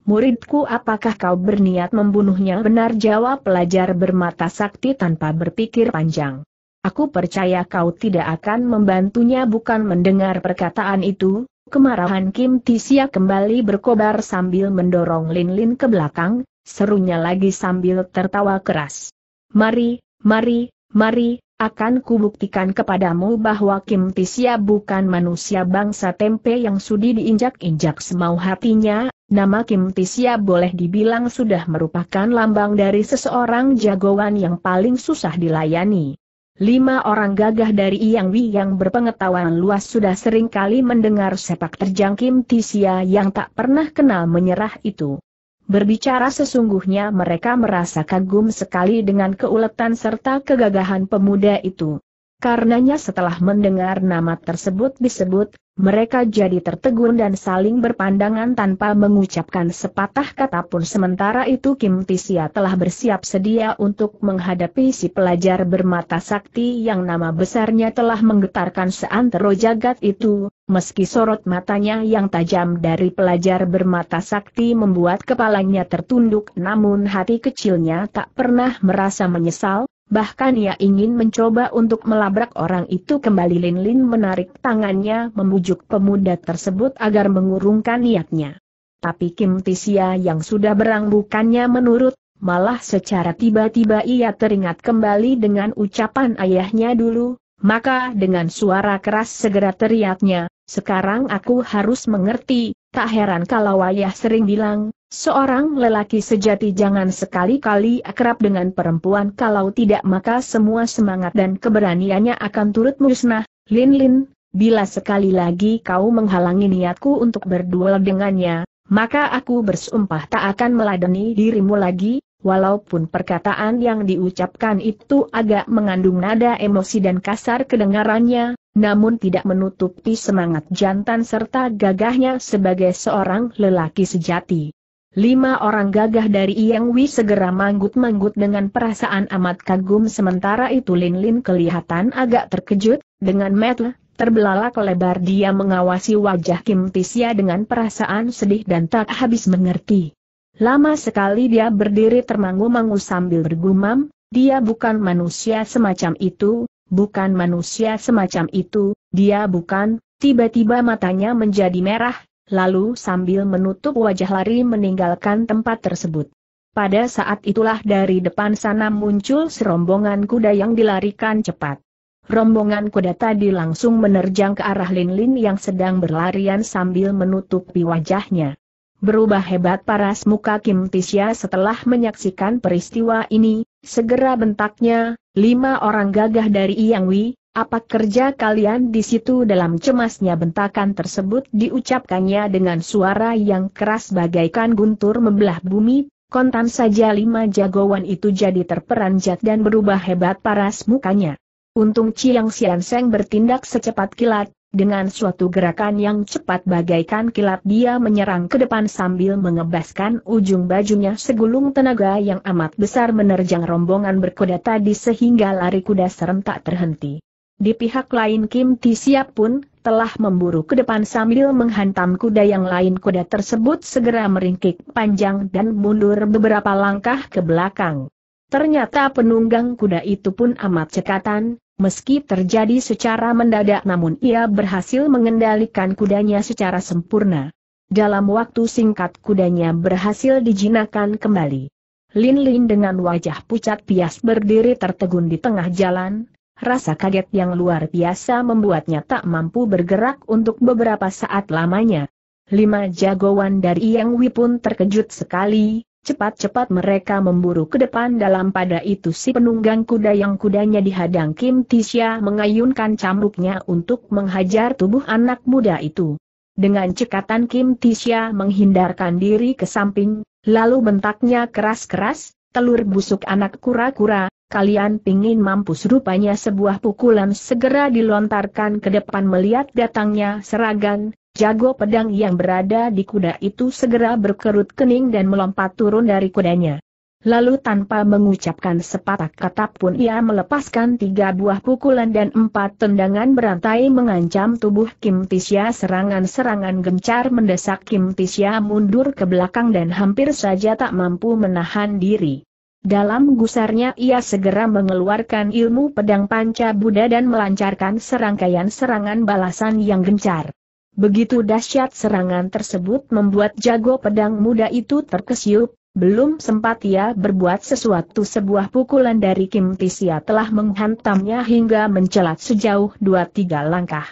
Muridku apakah kau berniat membunuhnya? Benar jawab pelajar bermata sakti tanpa berpikir panjang. Aku percaya kau tidak akan membantunya bukan mendengar perkataan itu, kemarahan Kim Tisia kembali berkobar sambil mendorong Lin Lin ke belakang, serunya lagi sambil tertawa keras. Mari, mari, mari, akan kubuktikan kepadamu bahwa Kim Tisia bukan manusia bangsa tempe yang sudi diinjak-injak semau hatinya, Nama Kim Tisya boleh dibilang sudah merupakan lambang dari seseorang jagoan yang paling susah dilayani. Lima orang gagah dari Yang Wi yang berpengetahuan luas sudah sering kali mendengar sepak terjang Kim Tisya yang tak pernah kenal menyerah itu. Berbicara sesungguhnya mereka merasa kagum sekali dengan keuletan serta kegagahan pemuda itu. Karenanya setelah mendengar nama tersebut disebut, mereka jadi tertegun dan saling berpandangan tanpa mengucapkan sepatah kata pun sementara itu Kim Tisia telah bersiap sedia untuk menghadapi si pelajar bermata sakti yang nama besarnya telah menggetarkan seantero jagat itu, meski sorot matanya yang tajam dari pelajar bermata sakti membuat kepalanya tertunduk namun hati kecilnya tak pernah merasa menyesal, Bahkan ia ingin mencoba untuk melabrak orang itu kembali Lin Lin menarik tangannya membujuk pemuda tersebut agar mengurungkan niatnya. Tapi Kim Tisia yang sudah berang bukannya menurut, malah secara tiba-tiba ia teringat kembali dengan ucapan ayahnya dulu, maka dengan suara keras segera teriaknya, sekarang aku harus mengerti, tak heran kalau ayah sering bilang, Seorang lelaki sejati jangan sekali-kali akrab dengan perempuan kalau tidak maka semua semangat dan keberaniannya akan turut musnah. Lin Lin, bila sekali lagi kau menghalangi niatku untuk berduel dengannya, maka aku bersumpah tak akan meladeni dirimu lagi, walaupun perkataan yang diucapkan itu agak mengandung nada emosi dan kasar kedengarannya, namun tidak menutupi semangat jantan serta gagahnya sebagai seorang lelaki sejati. Lima orang gagah dari Yang Wi segera manggut-manggut dengan perasaan amat kagum sementara itu Lin Lin kelihatan agak terkejut, dengan metel, terbelalak lebar dia mengawasi wajah Kim Tisya dengan perasaan sedih dan tak habis mengerti. Lama sekali dia berdiri termangu-mangu sambil bergumam, dia bukan manusia semacam itu, bukan manusia semacam itu, dia bukan, tiba-tiba matanya menjadi merah, lalu sambil menutup wajah lari meninggalkan tempat tersebut. Pada saat itulah dari depan sana muncul serombongan kuda yang dilarikan cepat. Rombongan kuda tadi langsung menerjang ke arah Lin Lin yang sedang berlarian sambil menutupi wajahnya. Berubah hebat paras muka Kim Tisya setelah menyaksikan peristiwa ini, segera bentaknya, lima orang gagah dari Yang Wei, apa kerja kalian di situ dalam cemasnya bentakan tersebut diucapkannya dengan suara yang keras bagaikan guntur membelah bumi, kontan saja lima jagoan itu jadi terperanjat dan berubah hebat paras mukanya. Untung Chiang Sian Seng bertindak secepat kilat, dengan suatu gerakan yang cepat bagaikan kilat dia menyerang ke depan sambil mengebaskan ujung bajunya segulung tenaga yang amat besar menerjang rombongan berkuda tadi sehingga lari kuda serentak terhenti. Di pihak lain Kim Siap pun, telah memburu ke depan sambil menghantam kuda yang lain kuda tersebut segera meringkik panjang dan mundur beberapa langkah ke belakang. Ternyata penunggang kuda itu pun amat cekatan, meski terjadi secara mendadak namun ia berhasil mengendalikan kudanya secara sempurna. Dalam waktu singkat kudanya berhasil dijinakan kembali. Lin Lin dengan wajah pucat pias berdiri tertegun di tengah jalan, Rasa kaget yang luar biasa membuatnya tak mampu bergerak untuk beberapa saat lamanya. Lima jagoan dari Yang Wi pun terkejut sekali, cepat-cepat mereka memburu ke depan dalam pada itu si penunggang kuda yang kudanya dihadang Kim Tisha mengayunkan cambuknya untuk menghajar tubuh anak muda itu. Dengan cekatan Kim Tisha menghindarkan diri ke samping, lalu bentaknya keras-keras, telur busuk anak kura-kura, kalian pingin mampus rupanya sebuah pukulan segera dilontarkan ke depan melihat datangnya seragan, jago pedang yang berada di kuda itu segera berkerut kening dan melompat turun dari kudanya. Lalu tanpa mengucapkan sepatah kata pun ia melepaskan tiga buah pukulan dan empat tendangan berantai mengancam tubuh Kim Tisya serangan-serangan gencar mendesak Kim Tisya mundur ke belakang dan hampir saja tak mampu menahan diri. Dalam gusarnya ia segera mengeluarkan ilmu pedang panca Buddha dan melancarkan serangkaian serangan balasan yang gencar. Begitu dahsyat serangan tersebut membuat jago pedang muda itu terkesiup, belum sempat ia berbuat sesuatu sebuah pukulan dari Kim Tisia telah menghantamnya hingga mencelat sejauh dua tiga langkah.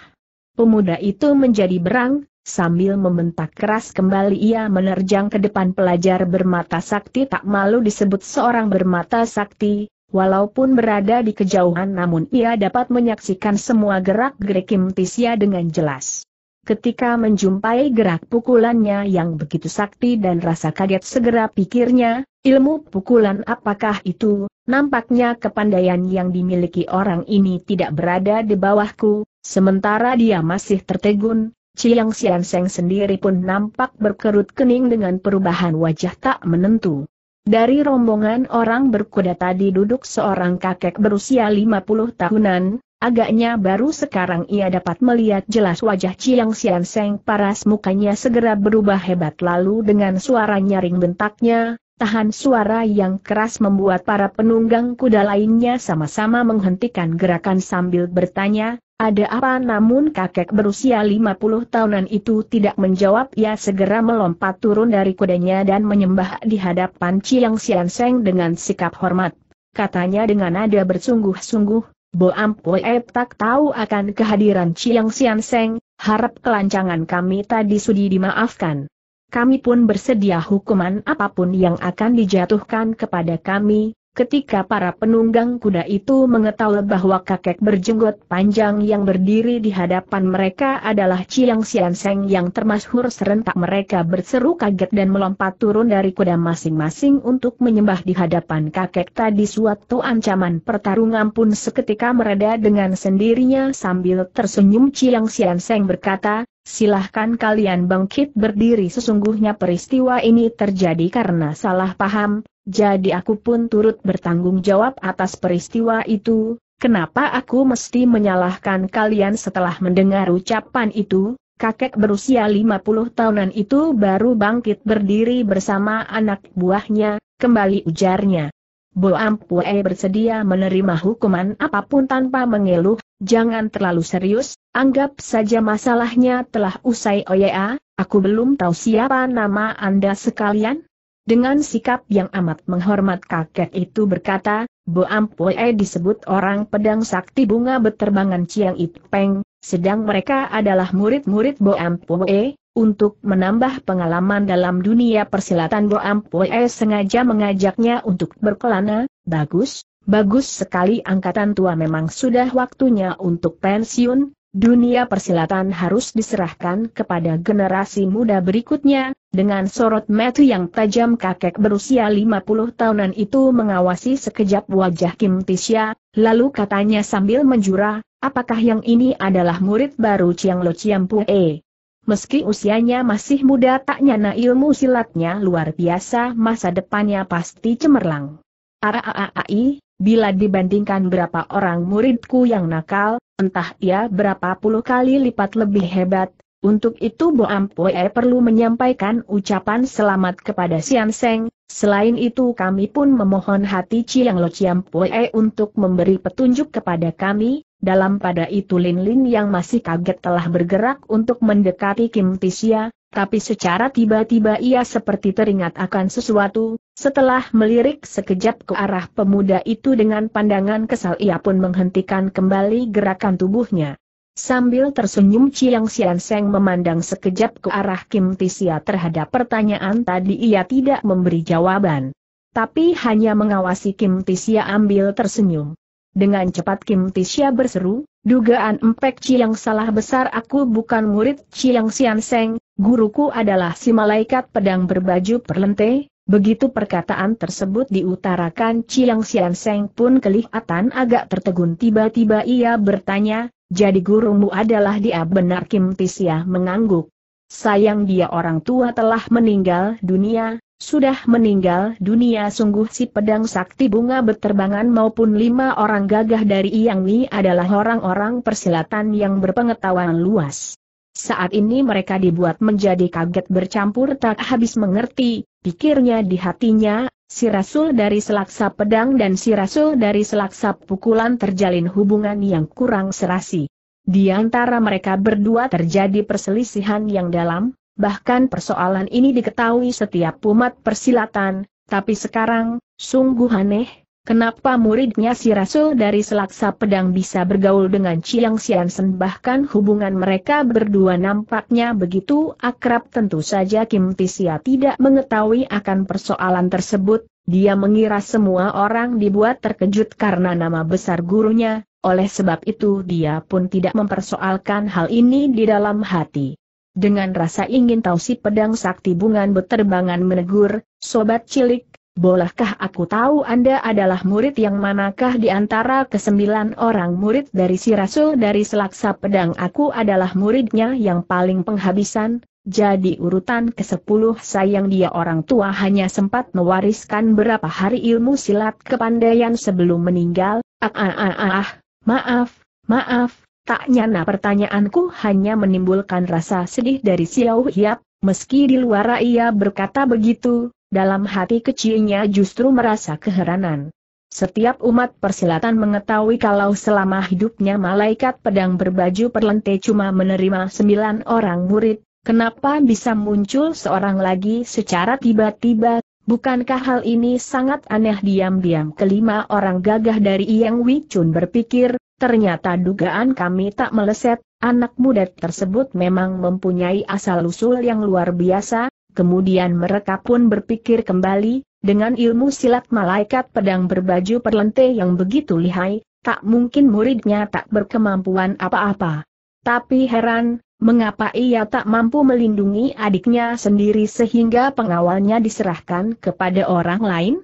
Pemuda itu menjadi berang, Sambil membentak keras kembali ia menerjang ke depan pelajar bermata sakti tak malu disebut seorang bermata sakti, walaupun berada di kejauhan namun ia dapat menyaksikan semua gerak-gerik Kim dengan jelas. Ketika menjumpai gerak pukulannya yang begitu sakti dan rasa kaget segera pikirnya, ilmu pukulan apakah itu, nampaknya kepandaian yang dimiliki orang ini tidak berada di bawahku, sementara dia masih tertegun, Chiang Sian Seng sendiri pun nampak berkerut kening dengan perubahan wajah tak menentu. Dari rombongan orang berkuda tadi duduk seorang kakek berusia 50 tahunan, agaknya baru sekarang ia dapat melihat jelas wajah Chiang Sian Seng paras mukanya segera berubah hebat lalu dengan suara nyaring bentaknya, tahan suara yang keras membuat para penunggang kuda lainnya sama-sama menghentikan gerakan sambil bertanya, ada apa namun kakek berusia 50 tahunan itu tidak menjawab ia segera melompat turun dari kudanya dan menyembah di hadapan Ciang Sian Seng dengan sikap hormat. Katanya dengan nada bersungguh-sungguh, Bo Ampue eh, tak tahu akan kehadiran Ciang Sian Seng, harap kelancangan kami tadi sudi dimaafkan. Kami pun bersedia hukuman apapun yang akan dijatuhkan kepada kami, Ketika para penunggang kuda itu mengetahui bahwa kakek berjenggot panjang yang berdiri di hadapan mereka adalah Ciang Seng yang termasyhur serentak mereka berseru kaget dan melompat turun dari kuda masing-masing untuk menyembah di hadapan kakek tadi suatu ancaman pertarungan pun seketika mereda dengan sendirinya sambil tersenyum Ciang Seng berkata, Silahkan kalian bangkit berdiri sesungguhnya peristiwa ini terjadi karena salah paham, jadi aku pun turut bertanggung jawab atas peristiwa itu, kenapa aku mesti menyalahkan kalian setelah mendengar ucapan itu? Kakek berusia 50 tahunan itu baru bangkit berdiri bersama anak buahnya, kembali ujarnya. Bo Ampue bersedia menerima hukuman apapun tanpa mengeluh, jangan terlalu serius, anggap saja masalahnya telah usai Oya, oh aku belum tahu siapa nama Anda sekalian. Dengan sikap yang amat menghormat kakek itu berkata, Bo Ampue disebut orang pedang sakti bunga beterbangan Chiang It Peng, sedang mereka adalah murid-murid Bo Ampue, untuk menambah pengalaman dalam dunia persilatan Bo Ampue sengaja mengajaknya untuk berkelana, bagus, bagus sekali angkatan tua memang sudah waktunya untuk pensiun, dunia persilatan harus diserahkan kepada generasi muda berikutnya, dengan sorot mata yang tajam kakek berusia 50 tahunan itu mengawasi sekejap wajah Kim Tisha, lalu katanya sambil menjura, apakah yang ini adalah murid baru Chiang Lo Chiang Pue? Meski usianya masih muda tak nyana ilmu silatnya luar biasa masa depannya pasti cemerlang. Araaai, bila dibandingkan berapa orang muridku yang nakal, entah ia berapa puluh kali lipat lebih hebat, untuk itu Bo Ampue perlu menyampaikan ucapan selamat kepada Sian Seng, selain itu kami pun memohon hati Chiang Lo Chiang untuk memberi petunjuk kepada kami, dalam pada itu Lin Lin yang masih kaget telah bergerak untuk mendekati Kim Tisia, tapi secara tiba-tiba ia seperti teringat akan sesuatu, setelah melirik sekejap ke arah pemuda itu dengan pandangan kesal ia pun menghentikan kembali gerakan tubuhnya. Sambil tersenyum Chiang Sian Seng memandang sekejap ke arah Kim Tisia terhadap pertanyaan tadi ia tidak memberi jawaban. Tapi hanya mengawasi Kim Tisia ambil tersenyum. Dengan cepat Kim Tisha berseru, dugaan empek Ciang salah besar aku bukan murid Ciang Sian Seng, guruku adalah si malaikat pedang berbaju perlente, begitu perkataan tersebut diutarakan Ciang Sian Seng pun kelihatan agak tertegun tiba-tiba ia bertanya, jadi gurumu adalah dia benar Kim Tisha mengangguk. Sayang dia orang tua telah meninggal dunia, sudah meninggal dunia sungguh si pedang sakti bunga berterbangan maupun lima orang gagah dari Yang Ni adalah orang-orang persilatan yang berpengetahuan luas. Saat ini mereka dibuat menjadi kaget bercampur tak habis mengerti, pikirnya di hatinya, si rasul dari selaksa pedang dan si rasul dari selaksa pukulan terjalin hubungan yang kurang serasi. Di antara mereka berdua terjadi perselisihan yang dalam, bahkan persoalan ini diketahui setiap umat persilatan, tapi sekarang, sungguh aneh, kenapa muridnya si Rasul dari Selaksa Pedang bisa bergaul dengan Chiang Siansen? bahkan hubungan mereka berdua nampaknya begitu akrab tentu saja Kim Tisia tidak mengetahui akan persoalan tersebut, dia mengira semua orang dibuat terkejut karena nama besar gurunya, oleh sebab itu dia pun tidak mempersoalkan hal ini di dalam hati. Dengan rasa ingin tahu si pedang sakti bungan beterbangan menegur, sobat cilik, bolehkah aku tahu Anda adalah murid yang manakah di antara kesembilan orang murid dari si rasul dari selaksa pedang aku adalah muridnya yang paling penghabisan, jadi urutan ke-10 sayang dia orang tua hanya sempat mewariskan berapa hari ilmu silat kepandaian sebelum meninggal. Ah ah ah ah, ah maaf, maaf, Tak nyana pertanyaanku hanya menimbulkan rasa sedih dari Xiao Hiap, meski di luar ia berkata begitu, dalam hati kecilnya justru merasa keheranan. Setiap umat persilatan mengetahui kalau selama hidupnya malaikat pedang berbaju perlente cuma menerima sembilan orang murid, kenapa bisa muncul seorang lagi secara tiba-tiba, Bukankah hal ini sangat aneh diam-diam kelima orang gagah dari Yang Wicun berpikir, Ternyata dugaan kami tak meleset, anak muda tersebut memang mempunyai asal-usul yang luar biasa, kemudian mereka pun berpikir kembali, dengan ilmu silat malaikat pedang berbaju perlente yang begitu lihai, tak mungkin muridnya tak berkemampuan apa-apa. Tapi heran, mengapa ia tak mampu melindungi adiknya sendiri sehingga pengawalnya diserahkan kepada orang lain?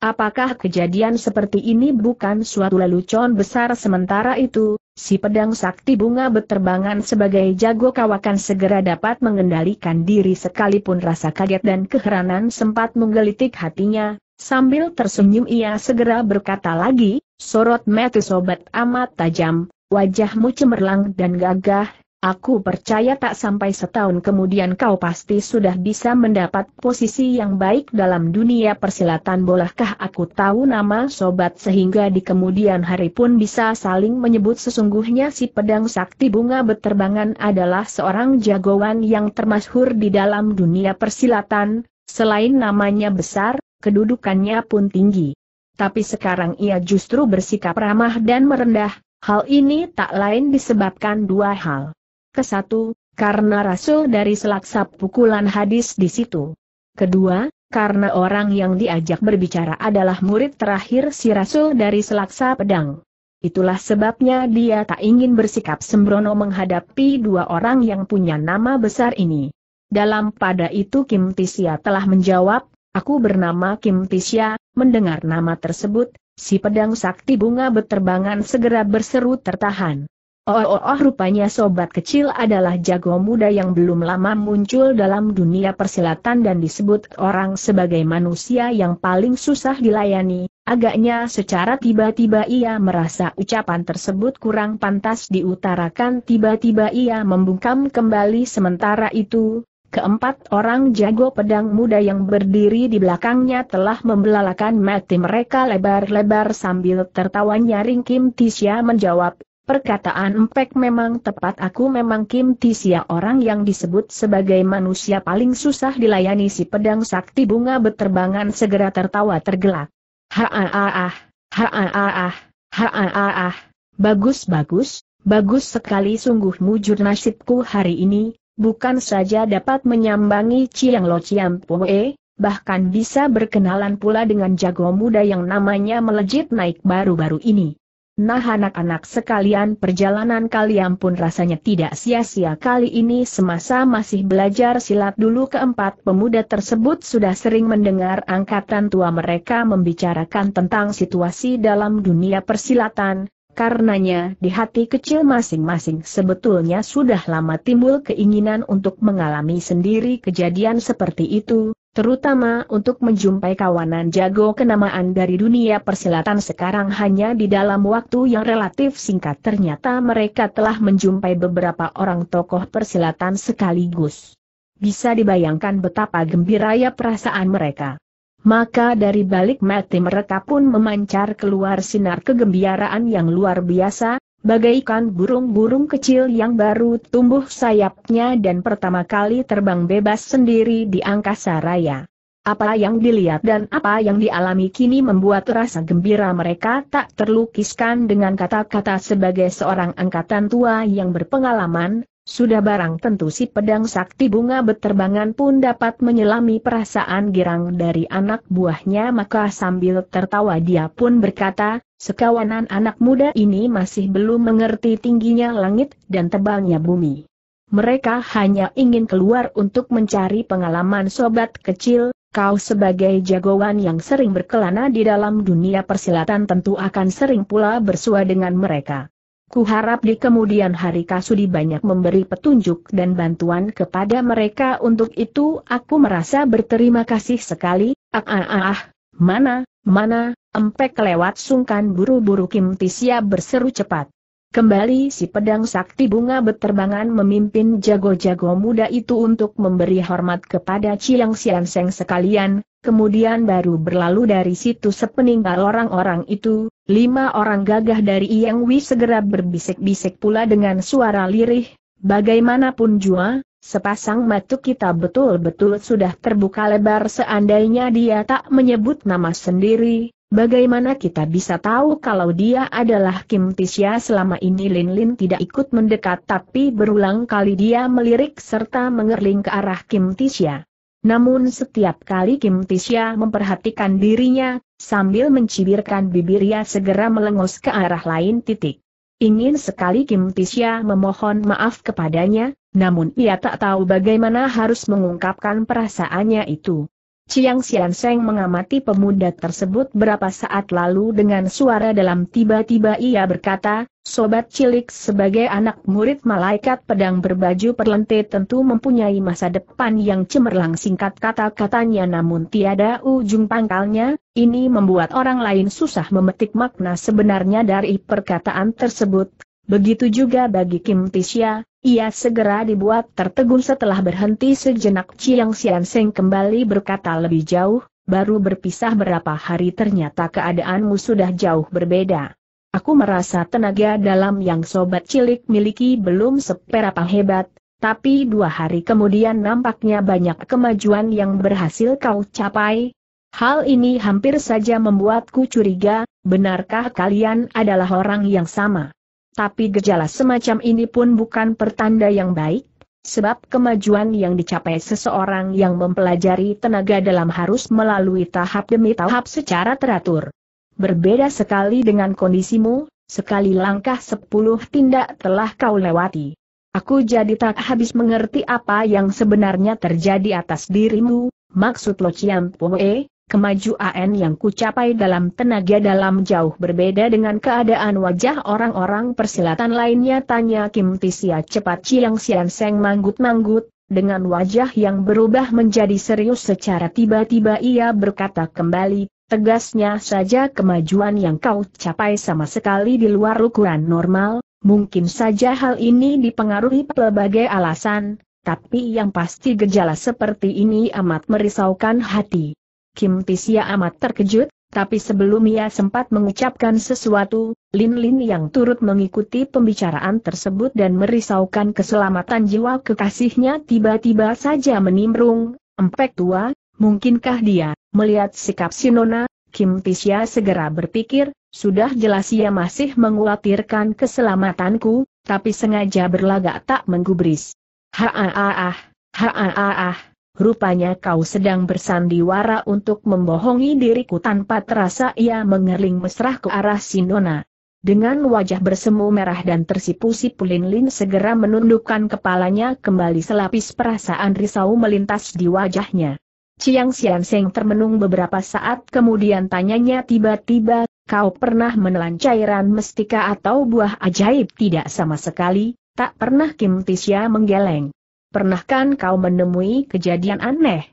Apakah kejadian seperti ini bukan suatu lelucon besar sementara itu, si pedang sakti bunga berterbangan sebagai jago kawakan segera dapat mengendalikan diri sekalipun rasa kaget dan keheranan sempat menggelitik hatinya, sambil tersenyum ia segera berkata lagi, sorot mati sobat amat tajam, wajahmu cemerlang dan gagah, Aku percaya tak sampai setahun kemudian kau pasti sudah bisa mendapat posisi yang baik dalam dunia persilatan bolahkah aku tahu nama sobat sehingga di kemudian hari pun bisa saling menyebut sesungguhnya si pedang sakti bunga beterbangan adalah seorang jagoan yang termasyhur di dalam dunia persilatan, selain namanya besar, kedudukannya pun tinggi. Tapi sekarang ia justru bersikap ramah dan merendah, hal ini tak lain disebabkan dua hal. Kesatu, karena rasul dari selaksa pukulan hadis di situ. Kedua, karena orang yang diajak berbicara adalah murid terakhir si rasul dari selaksa pedang. Itulah sebabnya dia tak ingin bersikap sembrono menghadapi dua orang yang punya nama besar ini. Dalam pada itu Kim Tisya telah menjawab, aku bernama Kim Tisya, mendengar nama tersebut, si pedang sakti bunga beterbangan segera berseru tertahan. Oh, oh, oh rupanya sobat kecil adalah jago muda yang belum lama muncul dalam dunia persilatan dan disebut orang sebagai manusia yang paling susah dilayani, agaknya secara tiba-tiba ia merasa ucapan tersebut kurang pantas diutarakan tiba-tiba ia membungkam kembali sementara itu, keempat orang jago pedang muda yang berdiri di belakangnya telah membelalakan mati mereka lebar-lebar sambil tertawa nyaring Kim Tisha menjawab, Perkataan Empek memang tepat aku memang Kim Tisia orang yang disebut sebagai manusia paling susah dilayani si pedang sakti bunga beterbangan segera tertawa tergelak. Ha-ah-ah, ha-ah-ah, ha-ah-ah, bagus-bagus, bagus sekali sungguh mujur nasibku hari ini, bukan saja dapat menyambangi Ciang Lo Ciam Poe, bahkan bisa berkenalan pula dengan jago muda yang namanya melejit naik baru-baru ini. Nah anak-anak sekalian perjalanan kalian pun rasanya tidak sia-sia kali ini semasa masih belajar silat dulu keempat pemuda tersebut sudah sering mendengar angkatan tua mereka membicarakan tentang situasi dalam dunia persilatan, Karenanya di hati kecil masing-masing sebetulnya sudah lama timbul keinginan untuk mengalami sendiri kejadian seperti itu, terutama untuk menjumpai kawanan jago kenamaan dari dunia persilatan sekarang hanya di dalam waktu yang relatif singkat ternyata mereka telah menjumpai beberapa orang tokoh persilatan sekaligus. Bisa dibayangkan betapa gembiranya perasaan mereka. Maka dari balik mati mereka pun memancar keluar sinar kegembiraan yang luar biasa, bagaikan burung-burung kecil yang baru tumbuh sayapnya dan pertama kali terbang bebas sendiri di angkasa raya. Apa yang dilihat dan apa yang dialami kini membuat rasa gembira mereka tak terlukiskan dengan kata-kata sebagai seorang angkatan tua yang berpengalaman, sudah barang tentu si pedang sakti bunga beterbangan pun dapat menyelami perasaan girang dari anak buahnya maka sambil tertawa dia pun berkata, sekawanan anak muda ini masih belum mengerti tingginya langit dan tebalnya bumi. Mereka hanya ingin keluar untuk mencari pengalaman sobat kecil, kau sebagai jagoan yang sering berkelana di dalam dunia persilatan tentu akan sering pula bersua dengan mereka. Kuharap di kemudian hari Kasudi banyak memberi petunjuk dan bantuan kepada mereka untuk itu aku merasa berterima kasih sekali, ah ah ah, ah. mana, mana, empek lewat sungkan buru-buru Kim Tisia berseru cepat. Kembali si pedang sakti bunga beterbangan memimpin jago-jago muda itu untuk memberi hormat kepada Ciang Sian Seng sekalian, kemudian baru berlalu dari situ sepeninggal orang-orang itu, lima orang gagah dari Yang Wi segera berbisik-bisik pula dengan suara lirih, bagaimanapun jua, sepasang mata kita betul-betul sudah terbuka lebar seandainya dia tak menyebut nama sendiri, Bagaimana kita bisa tahu kalau dia adalah Kim Tisya selama ini Lin Lin tidak ikut mendekat tapi berulang kali dia melirik serta mengerling ke arah Kim Tisya. Namun setiap kali Kim Tisya memperhatikan dirinya, sambil mencibirkan bibirnya segera melengos ke arah lain titik. Ingin sekali Kim Tisya memohon maaf kepadanya, namun ia tak tahu bagaimana harus mengungkapkan perasaannya itu. Chiang Xian Seng mengamati pemuda tersebut berapa saat lalu dengan suara dalam tiba-tiba ia berkata, Sobat cilik sebagai anak murid malaikat pedang berbaju perlente tentu mempunyai masa depan yang cemerlang singkat kata-katanya namun tiada ujung pangkalnya, ini membuat orang lain susah memetik makna sebenarnya dari perkataan tersebut. Begitu juga bagi Kim Tisya, ia segera dibuat tertegun setelah berhenti sejenak Chiang Sian Seng kembali berkata lebih jauh, baru berpisah berapa hari ternyata keadaanmu sudah jauh berbeda. Aku merasa tenaga dalam yang sobat cilik miliki belum seberapa hebat, tapi dua hari kemudian nampaknya banyak kemajuan yang berhasil kau capai. Hal ini hampir saja membuatku curiga, benarkah kalian adalah orang yang sama? Tapi gejala semacam ini pun bukan pertanda yang baik, sebab kemajuan yang dicapai seseorang yang mempelajari tenaga dalam harus melalui tahap demi tahap secara teratur. Berbeda sekali dengan kondisimu, sekali langkah sepuluh tindak telah kau lewati. Aku jadi tak habis mengerti apa yang sebenarnya terjadi atas dirimu, maksud Lo Chiam Poe, Kemajuan yang kucapai dalam tenaga dalam jauh berbeda dengan keadaan wajah orang-orang persilatan lainnya tanya Kim Tisia cepat Ciang Sian Seng manggut-manggut, dengan wajah yang berubah menjadi serius secara tiba-tiba ia berkata kembali, tegasnya saja kemajuan yang kau capai sama sekali di luar ukuran normal, mungkin saja hal ini dipengaruhi pelbagai alasan, tapi yang pasti gejala seperti ini amat merisaukan hati. Kim Tisia amat terkejut, tapi sebelum ia sempat mengucapkan sesuatu, Lin Lin yang turut mengikuti pembicaraan tersebut dan merisaukan keselamatan jiwa kekasihnya tiba-tiba saja menimbrung, empek tua, mungkinkah dia, melihat sikap Sinona, Kim Tisya segera berpikir, sudah jelas ia masih mengkhawatirkan keselamatanku, tapi sengaja berlagak tak menggubris. Ha ah ah ha ah ah -ha. Rupanya kau sedang bersandiwara untuk membohongi diriku tanpa terasa ia mengerling mesra ke arah Sinona. Dengan wajah bersemu merah dan tersipu-sipu Lin segera menundukkan kepalanya kembali selapis perasaan risau melintas di wajahnya. Ciang Sian Seng termenung beberapa saat kemudian tanyanya tiba-tiba, kau pernah menelan cairan mestika atau buah ajaib tidak sama sekali, tak pernah Kim Tisya menggeleng. Pernahkan kau menemui kejadian aneh?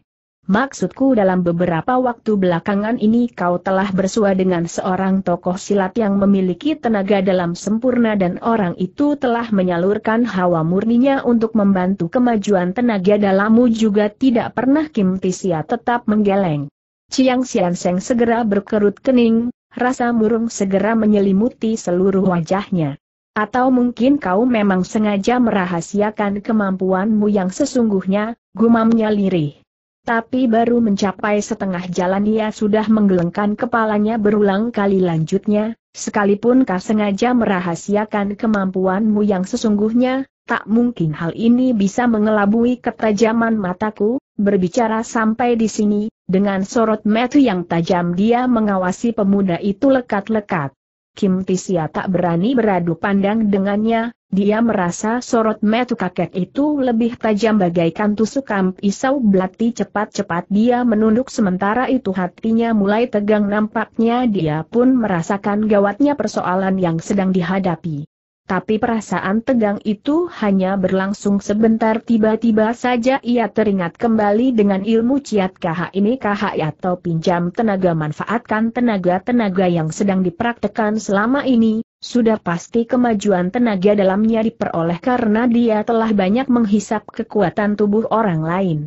Maksudku dalam beberapa waktu belakangan ini kau telah bersua dengan seorang tokoh silat yang memiliki tenaga dalam sempurna dan orang itu telah menyalurkan hawa murninya untuk membantu kemajuan tenaga dalammu juga tidak pernah Kim Tisia tetap menggeleng. Ciang Sian Seng segera berkerut kening, rasa murung segera menyelimuti seluruh wajahnya. Atau mungkin kau memang sengaja merahasiakan kemampuanmu yang sesungguhnya, gumamnya lirih. Tapi baru mencapai setengah jalan ia sudah menggelengkan kepalanya berulang kali lanjutnya, sekalipun kau sengaja merahasiakan kemampuanmu yang sesungguhnya, Tak mungkin hal ini bisa mengelabui ketajaman mataku, berbicara sampai di sini, dengan sorot mata yang tajam dia mengawasi pemuda itu lekat-lekat. Kim Tisia tak berani beradu pandang dengannya, dia merasa sorot metu kakek itu lebih tajam bagaikan tusukam pisau belati cepat-cepat dia menunduk sementara itu hatinya mulai tegang nampaknya dia pun merasakan gawatnya persoalan yang sedang dihadapi. Tapi perasaan tegang itu hanya berlangsung sebentar tiba-tiba saja ia teringat kembali dengan ilmu ciat KH ini KH atau pinjam tenaga manfaatkan tenaga-tenaga yang sedang dipraktekan selama ini, sudah pasti kemajuan tenaga dalamnya diperoleh karena dia telah banyak menghisap kekuatan tubuh orang lain.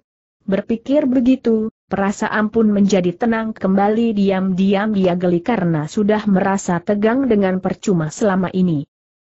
Berpikir begitu, perasaan pun menjadi tenang kembali diam-diam dia geli karena sudah merasa tegang dengan percuma selama ini.